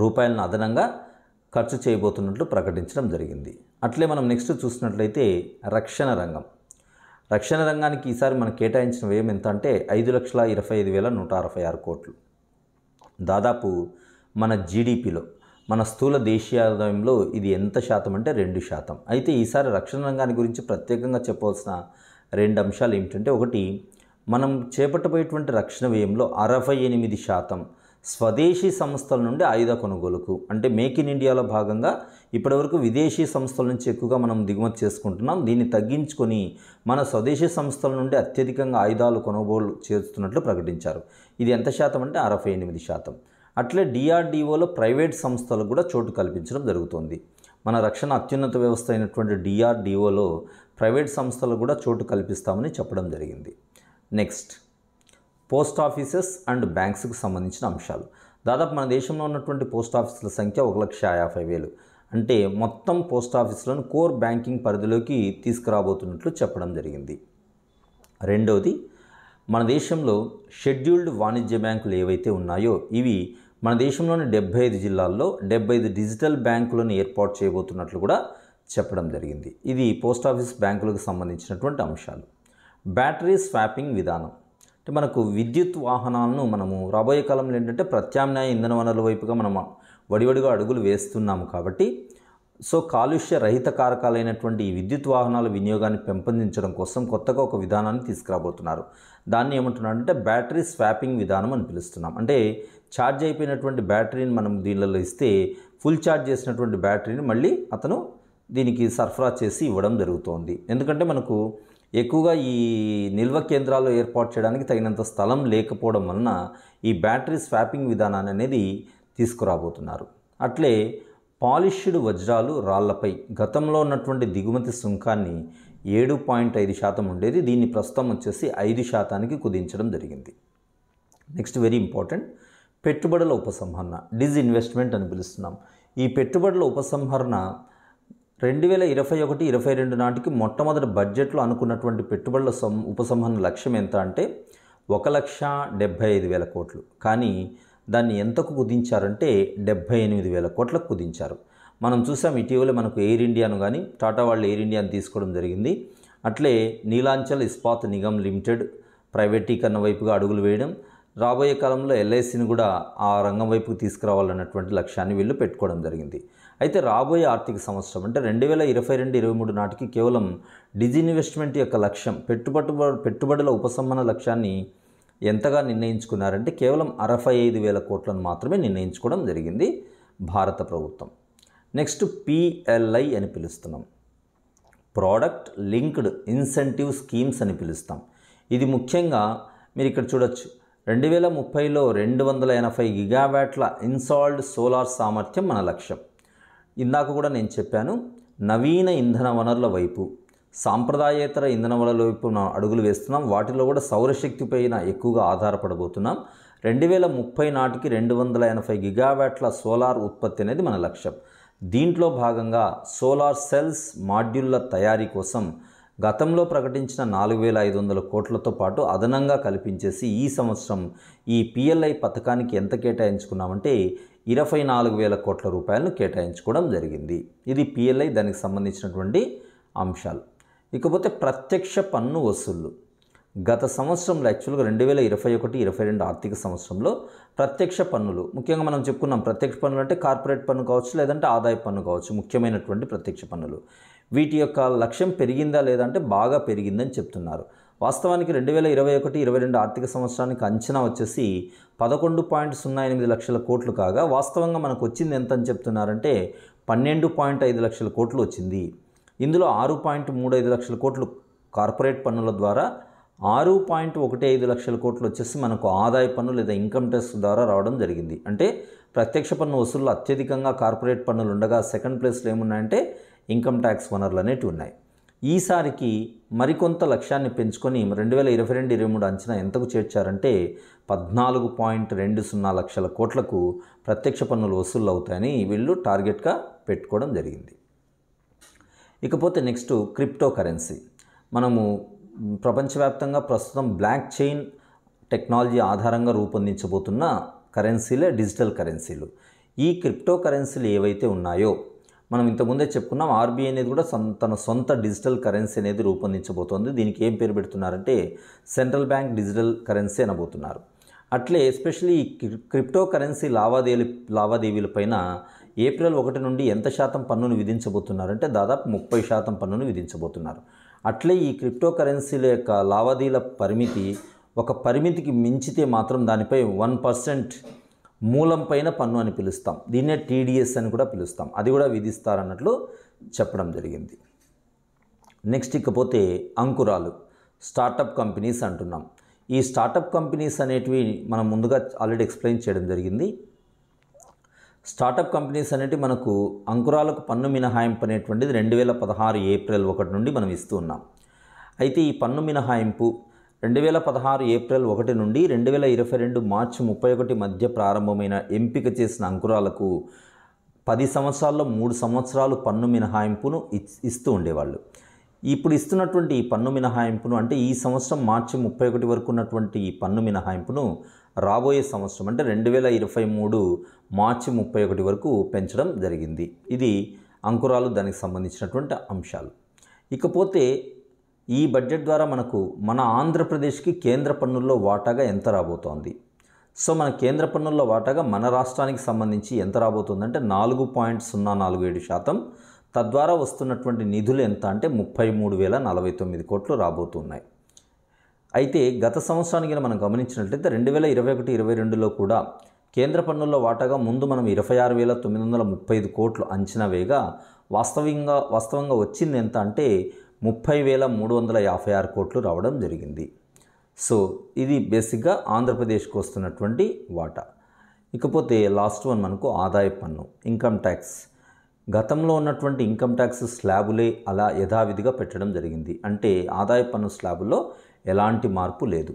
రూపాయలను అదనంగా ఖర్చు చేయబోతున్నట్లు ప్రకటించడం జరిగింది అట్లే మనం నెక్స్ట్ చూసినట్లయితే రక్షణ రంగం రక్షణ రంగానికి ఈసారి మనం కేటాయించిన వ్యయం ఎంత అంటే ఐదు లక్షల ఇరవై ఐదు వేల నూట అరవై ఆరు కోట్లు దాదాపు మన జీడిపిలో మన స్థూల దేశీయ ఆదాయంలో ఇది ఎంత శాతం అంటే రెండు శాతం అయితే ఈసారి రక్షణ రంగాన్ని గురించి ప్రత్యేకంగా చెప్పవలసిన రెండు అంశాలు ఏమిటంటే ఒకటి మనం చేపట్టబోయేటువంటి రక్షణ వ్యయంలో అరవై ఎనిమిది శాతం స్వదేశీ సంస్థల నుండి ఆయుధ కొనుగోలుకు అంటే మేక్ ఇన్ ఇండియాలో భాగంగా ఇప్పటివరకు విదేశీ సంస్థల నుంచి ఎక్కువగా మనం దిగుమతి చేసుకుంటున్నాం దీన్ని తగ్గించుకొని మన స్వదేశీ సంస్థల నుండి అత్యధికంగా ఆయుధాలు కొనుగోలు చేస్తున్నట్లు ప్రకటించారు ఇది ఎంత శాతం అంటే అరవై ఎనిమిది శాతం అట్లే డిఆర్డిఓలో ప్రైవేట్ సంస్థలకు కూడా చోటు కల్పించడం జరుగుతుంది మన రక్షణ అత్యున్నత వ్యవస్థ అయినటువంటి డిఆర్డీఓలో ప్రైవేట్ సంస్థలకు కూడా చోటు కల్పిస్తామని చెప్పడం జరిగింది నెక్స్ట్ పోస్ట్ ఆఫీసెస్ అండ్ బ్యాంక్స్కి సంబంధించిన అంశాలు దాదాపు మన దేశంలో ఉన్నటువంటి పోస్ట్ ఆఫీసుల సంఖ్య ఒక లక్ష యాభై వేలు అంటే మొత్తం పోస్ట్ ఆఫీసులను కోర్ బ్యాంకింగ్ పరిధిలోకి తీసుకురాబోతున్నట్లు చెప్పడం జరిగింది రెండవది మన దేశంలో షెడ్యూల్డ్ వాణిజ్య బ్యాంకులు ఏవైతే ఉన్నాయో ఇవి మన దేశంలోని డెబ్బై ఐదు జిల్లాల్లో డెబ్బై ఐదు డిజిటల్ బ్యాంకులను ఏర్పాటు చేయబోతున్నట్లు కూడా చెప్పడం జరిగింది ఇది పోస్ట్ ఆఫీస్ బ్యాంకులకు సంబంధించినటువంటి అంశాలు బ్యాటరీ స్వాపింగ్ విధానం అంటే మనకు విద్యుత్ వాహనాలను మనము రాబోయే కాలంలో ఏంటంటే ప్రత్యామ్నాయ ఇంధన వనరుల వైపుగా మనం వడివడిగా అడుగులు వేస్తున్నాము కాబట్టి సో కాలుష్య రహిత కారకాలైనటువంటి ఈ విద్యుత్ వాహనాల వినియోగాన్ని పెంపొందించడం కోసం కొత్తగా ఒక విధానాన్ని తీసుకురాబోతున్నారు దాన్ని ఏమంటున్నారంటే బ్యాటరీ స్వాపింగ్ విధానం అని పిలుస్తున్నాం అంటే ఛార్జ్ అయిపోయినటువంటి బ్యాటరీని మనం దీనిలో ఇస్తే ఫుల్ ఛార్జ్ చేసినటువంటి బ్యాటరీని మళ్ళీ అతను దీనికి సరఫరా చేసి ఇవ్వడం జరుగుతోంది ఎందుకంటే మనకు ఎక్కువగా ఈ నిల్వ కేంద్రాలు ఏర్పాటు చేయడానికి తగినంత స్థలం లేకపోవడం వలన ఈ బ్యాటరీ స్వాపింగ్ విధానాన్ని అనేది తీసుకురాబోతున్నారు అట్లే పాలిష్డ్ వజ్రాలు రాళ్లపై గతంలో ఉన్నటువంటి దిగుమతి సుంకాన్ని ఏడు పాయింట్ ఐదు శాతం ఉండేది దీన్ని ప్రస్తుతం వచ్చేసి ఐదు శాతానికి కుదించడం జరిగింది నెక్స్ట్ వెరీ ఇంపార్టెంట్ పెట్టుబడుల ఉపసంహరణ డిజ్ ఇన్వెస్ట్మెంట్ అని పిలుస్తున్నాం ఈ పెట్టుబడుల ఉపసంహరణ రెండు వేల ఇరవై ఒకటి ఇరవై రెండు నాటికి మొట్టమొదటి బడ్జెట్లో అనుకున్నటువంటి పెట్టుబడుల సం ఉపసంహరణ లక్ష్యం ఎంత అంటే ఒక లక్ష డెబ్భై ఐదు వేల కోట్లు కానీ దాన్ని ఎంతకు కుదించారంటే డెబ్భై ఎనిమిది వేల కోట్లకు కుదించారు మనం చూసాం ఇటీవల మనకు ఎయిర్ ఇండియాను కానీ టాటా వాళ్ళు ఎయిర్ ఇండియాను తీసుకోవడం జరిగింది అట్లే నీలాంచల్ ఇస్పాత్ నిగమ్ లిమిటెడ్ ప్రైవేటీకరణ వైపుగా అడుగులు వేయడం రాబోయే కాలంలో ఎల్ఐసిని కూడా ఆ రంగం వైపుకు తీసుకురావాలన్నటువంటి లక్ష్యాన్ని వీళ్ళు పెట్టుకోవడం జరిగింది అయితే రాబోయే ఆర్థిక సంవత్సరం అంటే రెండు వేల ఇరవై రెండు ఇరవై మూడు నాటికి కేవలం డిజిన్వెస్ట్మెంట్ యొక్క లక్ష్యం పెట్టుబడి పెట్టుబడుల ఉపశమన లక్ష్యాన్ని ఎంతగా నిర్ణయించుకున్నారంటే కేవలం అరవై ఐదు వేల కోట్లను మాత్రమే నిర్ణయించుకోవడం జరిగింది భారత ప్రభుత్వం నెక్స్ట్ పిఎల్ఐ అని పిలుస్తున్నాం ప్రోడక్ట్ లింక్డ్ ఇన్సెంటివ్ స్కీమ్స్ అని పిలుస్తాం ఇది ముఖ్యంగా మీరు ఇక్కడ చూడొచ్చు రెండు వేల ముప్పైలో రెండు వందల ఎనభై గిగావ్యాట్ల ఇన్సాల్డ్ సోలార్ సామర్థ్యం మన లక్ష్యం ఇందాక కూడా నేను చెప్పాను నవీన ఇంధన వనరుల వైపు సాంప్రదాయేతర ఇంధన వనరుల వైపు అడుగులు వేస్తున్నాం వాటిలో కూడా సౌరశక్తి పైన ఎక్కువగా ఆధారపడబోతున్నాం రెండు వేల ముప్పై నాటికి రెండు వందల ఎనభై గిగావాట్ల సోలార్ ఉత్పత్తి అనేది మన లక్ష్యం దీంట్లో భాగంగా సోలార్ సెల్స్ మాడ్యూళ్ల తయారీ కోసం గతంలో ప్రకటించిన నాలుగు వేల ఐదు వందల కోట్లతో పాటు అదనంగా కల్పించేసి ఈ సంవత్సరం ఈ పిఎల్ఐ పథకానికి ఎంత కేటాయించుకున్నామంటే ఇరవై నాలుగు వేల కోట్ల రూపాయలను కేటాయించుకోవడం జరిగింది ఇది పిఎల్ఐ దానికి సంబంధించినటువంటి అంశాలు ఇకపోతే ప్రత్యక్ష పన్ను వసూళ్ళు గత సంవత్సరంలో యాక్చువల్గా రెండు వేల ఇరవై ఒకటి ఇరవై రెండు ఆర్థిక సంవత్సరంలో ప్రత్యక్ష పన్నులు ముఖ్యంగా మనం చెప్పుకున్నాం ప్రత్యక్ష పన్నులు అంటే కార్పొరేట్ పన్ను కావచ్చు లేదంటే ఆదాయ పన్ను కావచ్చు ముఖ్యమైనటువంటి ప్రత్యక్ష పన్నులు వీటి యొక్క లక్ష్యం పెరిగిందా లేదంటే బాగా పెరిగిందని చెప్తున్నారు వాస్తవానికి రెండు వేల ఇరవై ఒకటి ఇరవై రెండు ఆర్థిక సంవత్సరానికి అంచనా వచ్చేసి పదకొండు పాయింట్ సున్నా ఎనిమిది లక్షల కోట్లు కాగా వాస్తవంగా మనకు వచ్చింది ఎంత అని చెప్తున్నారంటే పన్నెండు పాయింట్ ఐదు లక్షల కోట్లు వచ్చింది ఇందులో ఆరు పాయింట్ మూడు ఐదు లక్షల కోట్లు కార్పొరేట్ పన్నుల ద్వారా ఆరు పాయింట్ ఒకటి ఐదు లక్షల కోట్లు వచ్చేసి మనకు ఆదాయ పన్ను లేదా ఇన్కమ్ ట్యాక్స్ ద్వారా రావడం జరిగింది అంటే ప్రత్యక్ష పన్ను వసూళ్ళు అత్యధికంగా కార్పొరేట్ పన్నులు ఉండగా సెకండ్ ప్లేస్లో ఏమున్నాయంటే ఇన్కమ్ ట్యాక్స్ వనరులు అనేటివి ఉన్నాయి ఈసారికి మరికొంత లక్ష్యాన్ని పెంచుకొని రెండు వేల ఇరవై రెండు ఇరవై మూడు అంచనా ఎంతకు చేర్చారంటే పద్నాలుగు పాయింట్ రెండు సున్నా లక్షల కోట్లకు ప్రత్యక్ష పన్నులు వసూలు అవుతాయని వీళ్ళు టార్గెట్గా పెట్టుకోవడం జరిగింది ఇకపోతే నెక్స్ట్ క్రిప్టో కరెన్సీ మనము ప్రపంచవ్యాప్తంగా ప్రస్తుతం బ్లాక్ చైన్ టెక్నాలజీ ఆధారంగా రూపొందించబోతున్న కరెన్సీలే డిజిటల్ కరెన్సీలు ఈ క్రిప్టో కరెన్సీలు ఏవైతే ఉన్నాయో మనం ఇంతకుముందే చెప్పుకున్నాం ఆర్బీఐ అనేది కూడా తన సొంత డిజిటల్ కరెన్సీ అనేది రూపొందించబోతోంది దీనికి ఏం పేరు పెడుతున్నారంటే సెంట్రల్ బ్యాంక్ డిజిటల్ కరెన్సీ అనబోతున్నారు అట్లే ఎస్పెషలీ క్రిప్టో కరెన్సీ లావాదేవీ లావాదేవీలపైన ఏప్రిల్ ఒకటి నుండి ఎంత శాతం పన్నును విధించబోతున్నారంటే దాదాపు ముప్పై శాతం పన్నును విధించబోతున్నారు అట్లే ఈ క్రిప్టో కరెన్సీల యొక్క లావాదేవీల పరిమితి ఒక పరిమితికి మించితే మాత్రం దానిపై వన్ పర్సెంట్ మూలం పైన పన్ను అని పిలుస్తాం దీన్నే టీడీఎస్ అని కూడా పిలుస్తాం అది కూడా విధిస్తారన్నట్లు చెప్పడం జరిగింది నెక్స్ట్ ఇకపోతే అంకురాలు స్టార్టప్ కంపెనీస్ అంటున్నాం ఈ స్టార్టప్ కంపెనీస్ అనేటివి మనం ముందుగా ఆల్రెడీ ఎక్స్ప్లెయిన్ చేయడం జరిగింది స్టార్టప్ కంపెనీస్ అనేటివి మనకు అంకురాలకు పన్ను మినహాయింపు అనేటువంటిది రెండు వేల పదహారు ఏప్రిల్ ఒకటి నుండి మనం ఇస్తూ ఉన్నాం అయితే ఈ పన్ను మినహాయింపు రెండు వేల పదహారు ఏప్రిల్ ఒకటి నుండి రెండు వేల ఇరవై రెండు మార్చి ముప్పై ఒకటి మధ్య ప్రారంభమైన ఎంపిక చేసిన అంకురాలకు పది సంవత్సరాల్లో మూడు సంవత్సరాలు పన్ను మినహాయింపును ఇస్తూ ఉండేవాళ్ళు ఇప్పుడు ఇస్తున్నటువంటి ఈ పన్ను మినహాయింపును అంటే ఈ సంవత్సరం మార్చి ముప్పై ఒకటి వరకు ఉన్నటువంటి ఈ పన్ను మినహాయింపును రాబోయే సంవత్సరం అంటే రెండు వేల ఇరవై మూడు మార్చి ముప్పై ఒకటి వరకు పెంచడం జరిగింది ఇది అంకురాలు దానికి సంబంధించినటువంటి అంశాలు ఇకపోతే ఈ బడ్జెట్ ద్వారా మనకు మన ఆంధ్రప్రదేశ్కి కేంద్ర పన్నుల్లో వాటాగా ఎంత రాబోతోంది సో మన కేంద్ర పన్నుల్లో వాటాగా మన రాష్ట్రానికి సంబంధించి ఎంత రాబోతుందంటే నాలుగు పాయింట్ సున్నా నాలుగు ఏడు శాతం తద్వారా వస్తున్నటువంటి నిధులు ఎంత అంటే ముప్పై మూడు వేల నలభై తొమ్మిది కోట్లు రాబోతున్నాయి అయితే గత సంవత్సరానికి మనం గమనించినట్లయితే రెండు వేల ఇరవై ఒకటి ఇరవై రెండులో కూడా కేంద్ర పన్నుల్లో వాటాగా ముందు మనం ఇరవై ఆరు వేల తొమ్మిది వందల ముప్పై ఐదు కోట్లు అంచనా వేయగా వాస్తవంగా వాస్తవంగా వచ్చింది ఎంత అంటే ముప్పై వేల మూడు వందల యాభై ఆరు కోట్లు రావడం జరిగింది సో ఇది బేసిక్గా ఆంధ్రప్రదేశ్కి వస్తున్నటువంటి వాటా ఇకపోతే లాస్ట్ వన్ మనకు ఆదాయ పన్ను ఇన్కమ్ ట్యాక్స్ గతంలో ఉన్నటువంటి ఇన్కమ్ ట్యాక్స్ స్లాబులే అలా యథావిధిగా పెట్టడం జరిగింది అంటే ఆదాయ పన్ను స్లాబుల్లో ఎలాంటి మార్పు లేదు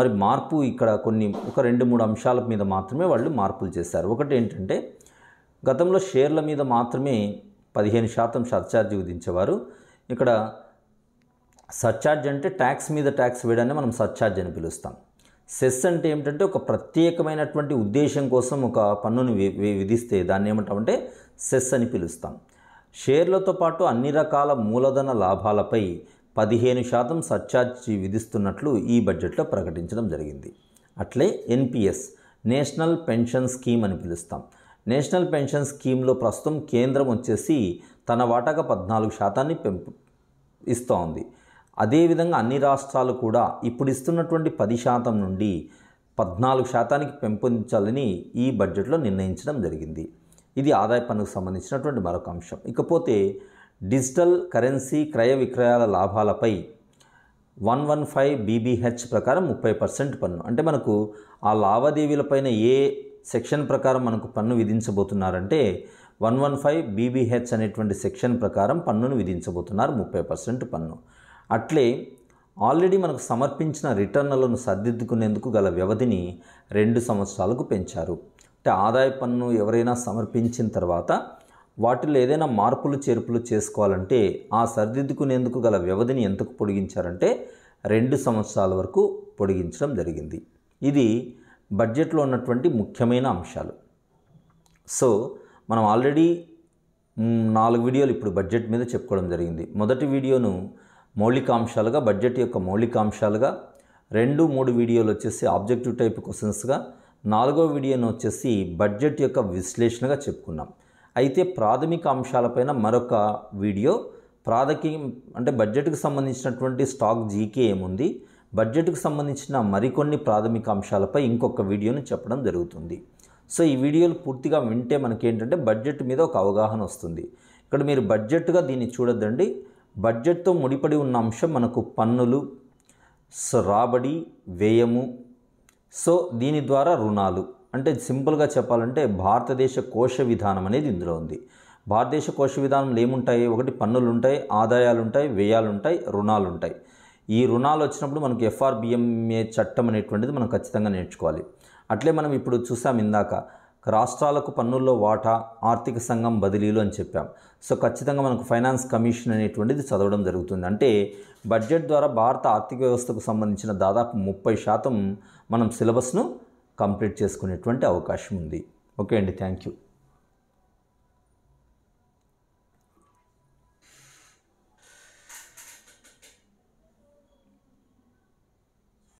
మరి మార్పు ఇక్కడ కొన్ని ఒక రెండు మూడు అంశాల మీద మాత్రమే వాళ్ళు మార్పులు చేశారు ఒకటి ఏంటంటే గతంలో షేర్ల మీద మాత్రమే పదిహేను శాతం సర్ఛార్జీ విధించేవారు ఇక్కడ సర్చార్జ్ అంటే ట్యాక్స్ మీద ట్యాక్స్ వేయడాన్ని మనం సర్చార్జ్ అని పిలుస్తాం సెస్ అంటే ఏమిటంటే ఒక ప్రత్యేకమైనటువంటి ఉద్దేశం కోసం ఒక పన్నును విధిస్తే దాన్ని ఏమంటామంటే సెస్ అని పిలుస్తాం షేర్లతో పాటు అన్ని రకాల మూలధన లాభాలపై పదిహేను శాతం సర్ఛార్జ్ విధిస్తున్నట్లు ఈ బడ్జెట్లో ప్రకటించడం జరిగింది అట్లే ఎన్పిఎస్ నేషనల్ పెన్షన్ స్కీమ్ అని పిలుస్తాం నేషనల్ పెన్షన్ స్కీమ్లో ప్రస్తుతం కేంద్రం వచ్చేసి తన వాటాగా పద్నాలుగు శాతాన్ని పెంపు ఇస్తోంది అదేవిధంగా అన్ని రాష్ట్రాలు కూడా ఇప్పుడు ఇస్తున్నటువంటి పది శాతం నుండి పద్నాలుగు శాతానికి పెంపొందించాలని ఈ బడ్జెట్లో నిర్ణయించడం జరిగింది ఇది ఆదాయ పన్నుకు సంబంధించినటువంటి మరొక అంశం ఇకపోతే డిజిటల్ కరెన్సీ క్రయ విక్రయాల లాభాలపై వన్ వన్ ఫైవ్ బీబీహెచ్ ప్రకారం ముప్పై పర్సెంట్ పన్ను అంటే మనకు ఆ లావాదేవీలపైన ఏ సెక్షన్ ప్రకారం మనకు పన్ను విధించబోతున్నారంటే వన్ వన్ ఫైవ్ బీబీహెచ్ అనేటువంటి సెక్షన్ ప్రకారం పన్నును విధించబోతున్నారు ముప్పై పర్సెంట్ పన్ను అట్లే ఆల్రెడీ మనకు సమర్పించిన రిటర్న్లను సర్దిద్దుకునేందుకు గల వ్యవధిని రెండు సంవత్సరాలకు పెంచారు అంటే ఆదాయ పన్ను ఎవరైనా సమర్పించిన తర్వాత వాటిలో ఏదైనా మార్పులు చేర్పులు చేసుకోవాలంటే ఆ సర్దిద్దుకునేందుకు గల వ్యవధిని ఎంతకు పొడిగించారంటే రెండు సంవత్సరాల వరకు పొడిగించడం జరిగింది ఇది బడ్జెట్లో ఉన్నటువంటి ముఖ్యమైన అంశాలు సో మనం ఆల్రెడీ నాలుగు వీడియోలు ఇప్పుడు బడ్జెట్ మీద చెప్పుకోవడం జరిగింది మొదటి వీడియోను మౌలికాంశాలుగా బడ్జెట్ యొక్క మౌలికాంశాలుగా రెండు మూడు వీడియోలు వచ్చేసి ఆబ్జెక్టివ్ టైప్ క్వశ్చన్స్గా నాలుగో వీడియోను వచ్చేసి బడ్జెట్ యొక్క విశ్లేషణగా చెప్పుకున్నాం అయితే ప్రాథమిక అంశాలపైన మరొక వీడియో ప్రాథమిక అంటే బడ్జెట్కి సంబంధించినటువంటి స్టాక్ జీకే ఏముంది బడ్జెట్కి సంబంధించిన మరికొన్ని ప్రాథమిక అంశాలపై ఇంకొక వీడియోను చెప్పడం జరుగుతుంది సో ఈ వీడియోలు పూర్తిగా వింటే మనకి ఏంటంటే బడ్జెట్ మీద ఒక అవగాహన వస్తుంది ఇక్కడ మీరు బడ్జెట్గా దీన్ని చూడొద్దండి బడ్జెట్తో ముడిపడి ఉన్న అంశం మనకు పన్నులు రాబడి వ్యయము సో దీని ద్వారా రుణాలు అంటే సింపుల్గా చెప్పాలంటే భారతదేశ కోశ విధానం అనేది ఇందులో ఉంది భారతదేశ కోశ విధానంలో ఏముంటాయి ఒకటి పన్నులు ఉంటాయి ఆదాయాలు ఉంటాయి వ్యయాలు ఉంటాయి రుణాలు ఉంటాయి ఈ రుణాలు వచ్చినప్పుడు మనకు ఎఫ్ఆర్బిఎంఏ చట్టం అనేటువంటిది మనం ఖచ్చితంగా నేర్చుకోవాలి అట్లే మనం ఇప్పుడు చూసాం ఇందాక రాష్ట్రాలకు పన్నుల్లో వాటా ఆర్థిక సంఘం బదిలీలు అని చెప్పాం సో ఖచ్చితంగా మనకు ఫైనాన్స్ కమిషన్ అనేటువంటిది చదవడం జరుగుతుంది అంటే బడ్జెట్ ద్వారా భారత ఆర్థిక వ్యవస్థకు సంబంధించిన దాదాపు ముప్పై శాతం మనం సిలబస్ను కంప్లీట్ చేసుకునేటువంటి అవకాశం ఉంది ఓకే అండి థ్యాంక్ యూ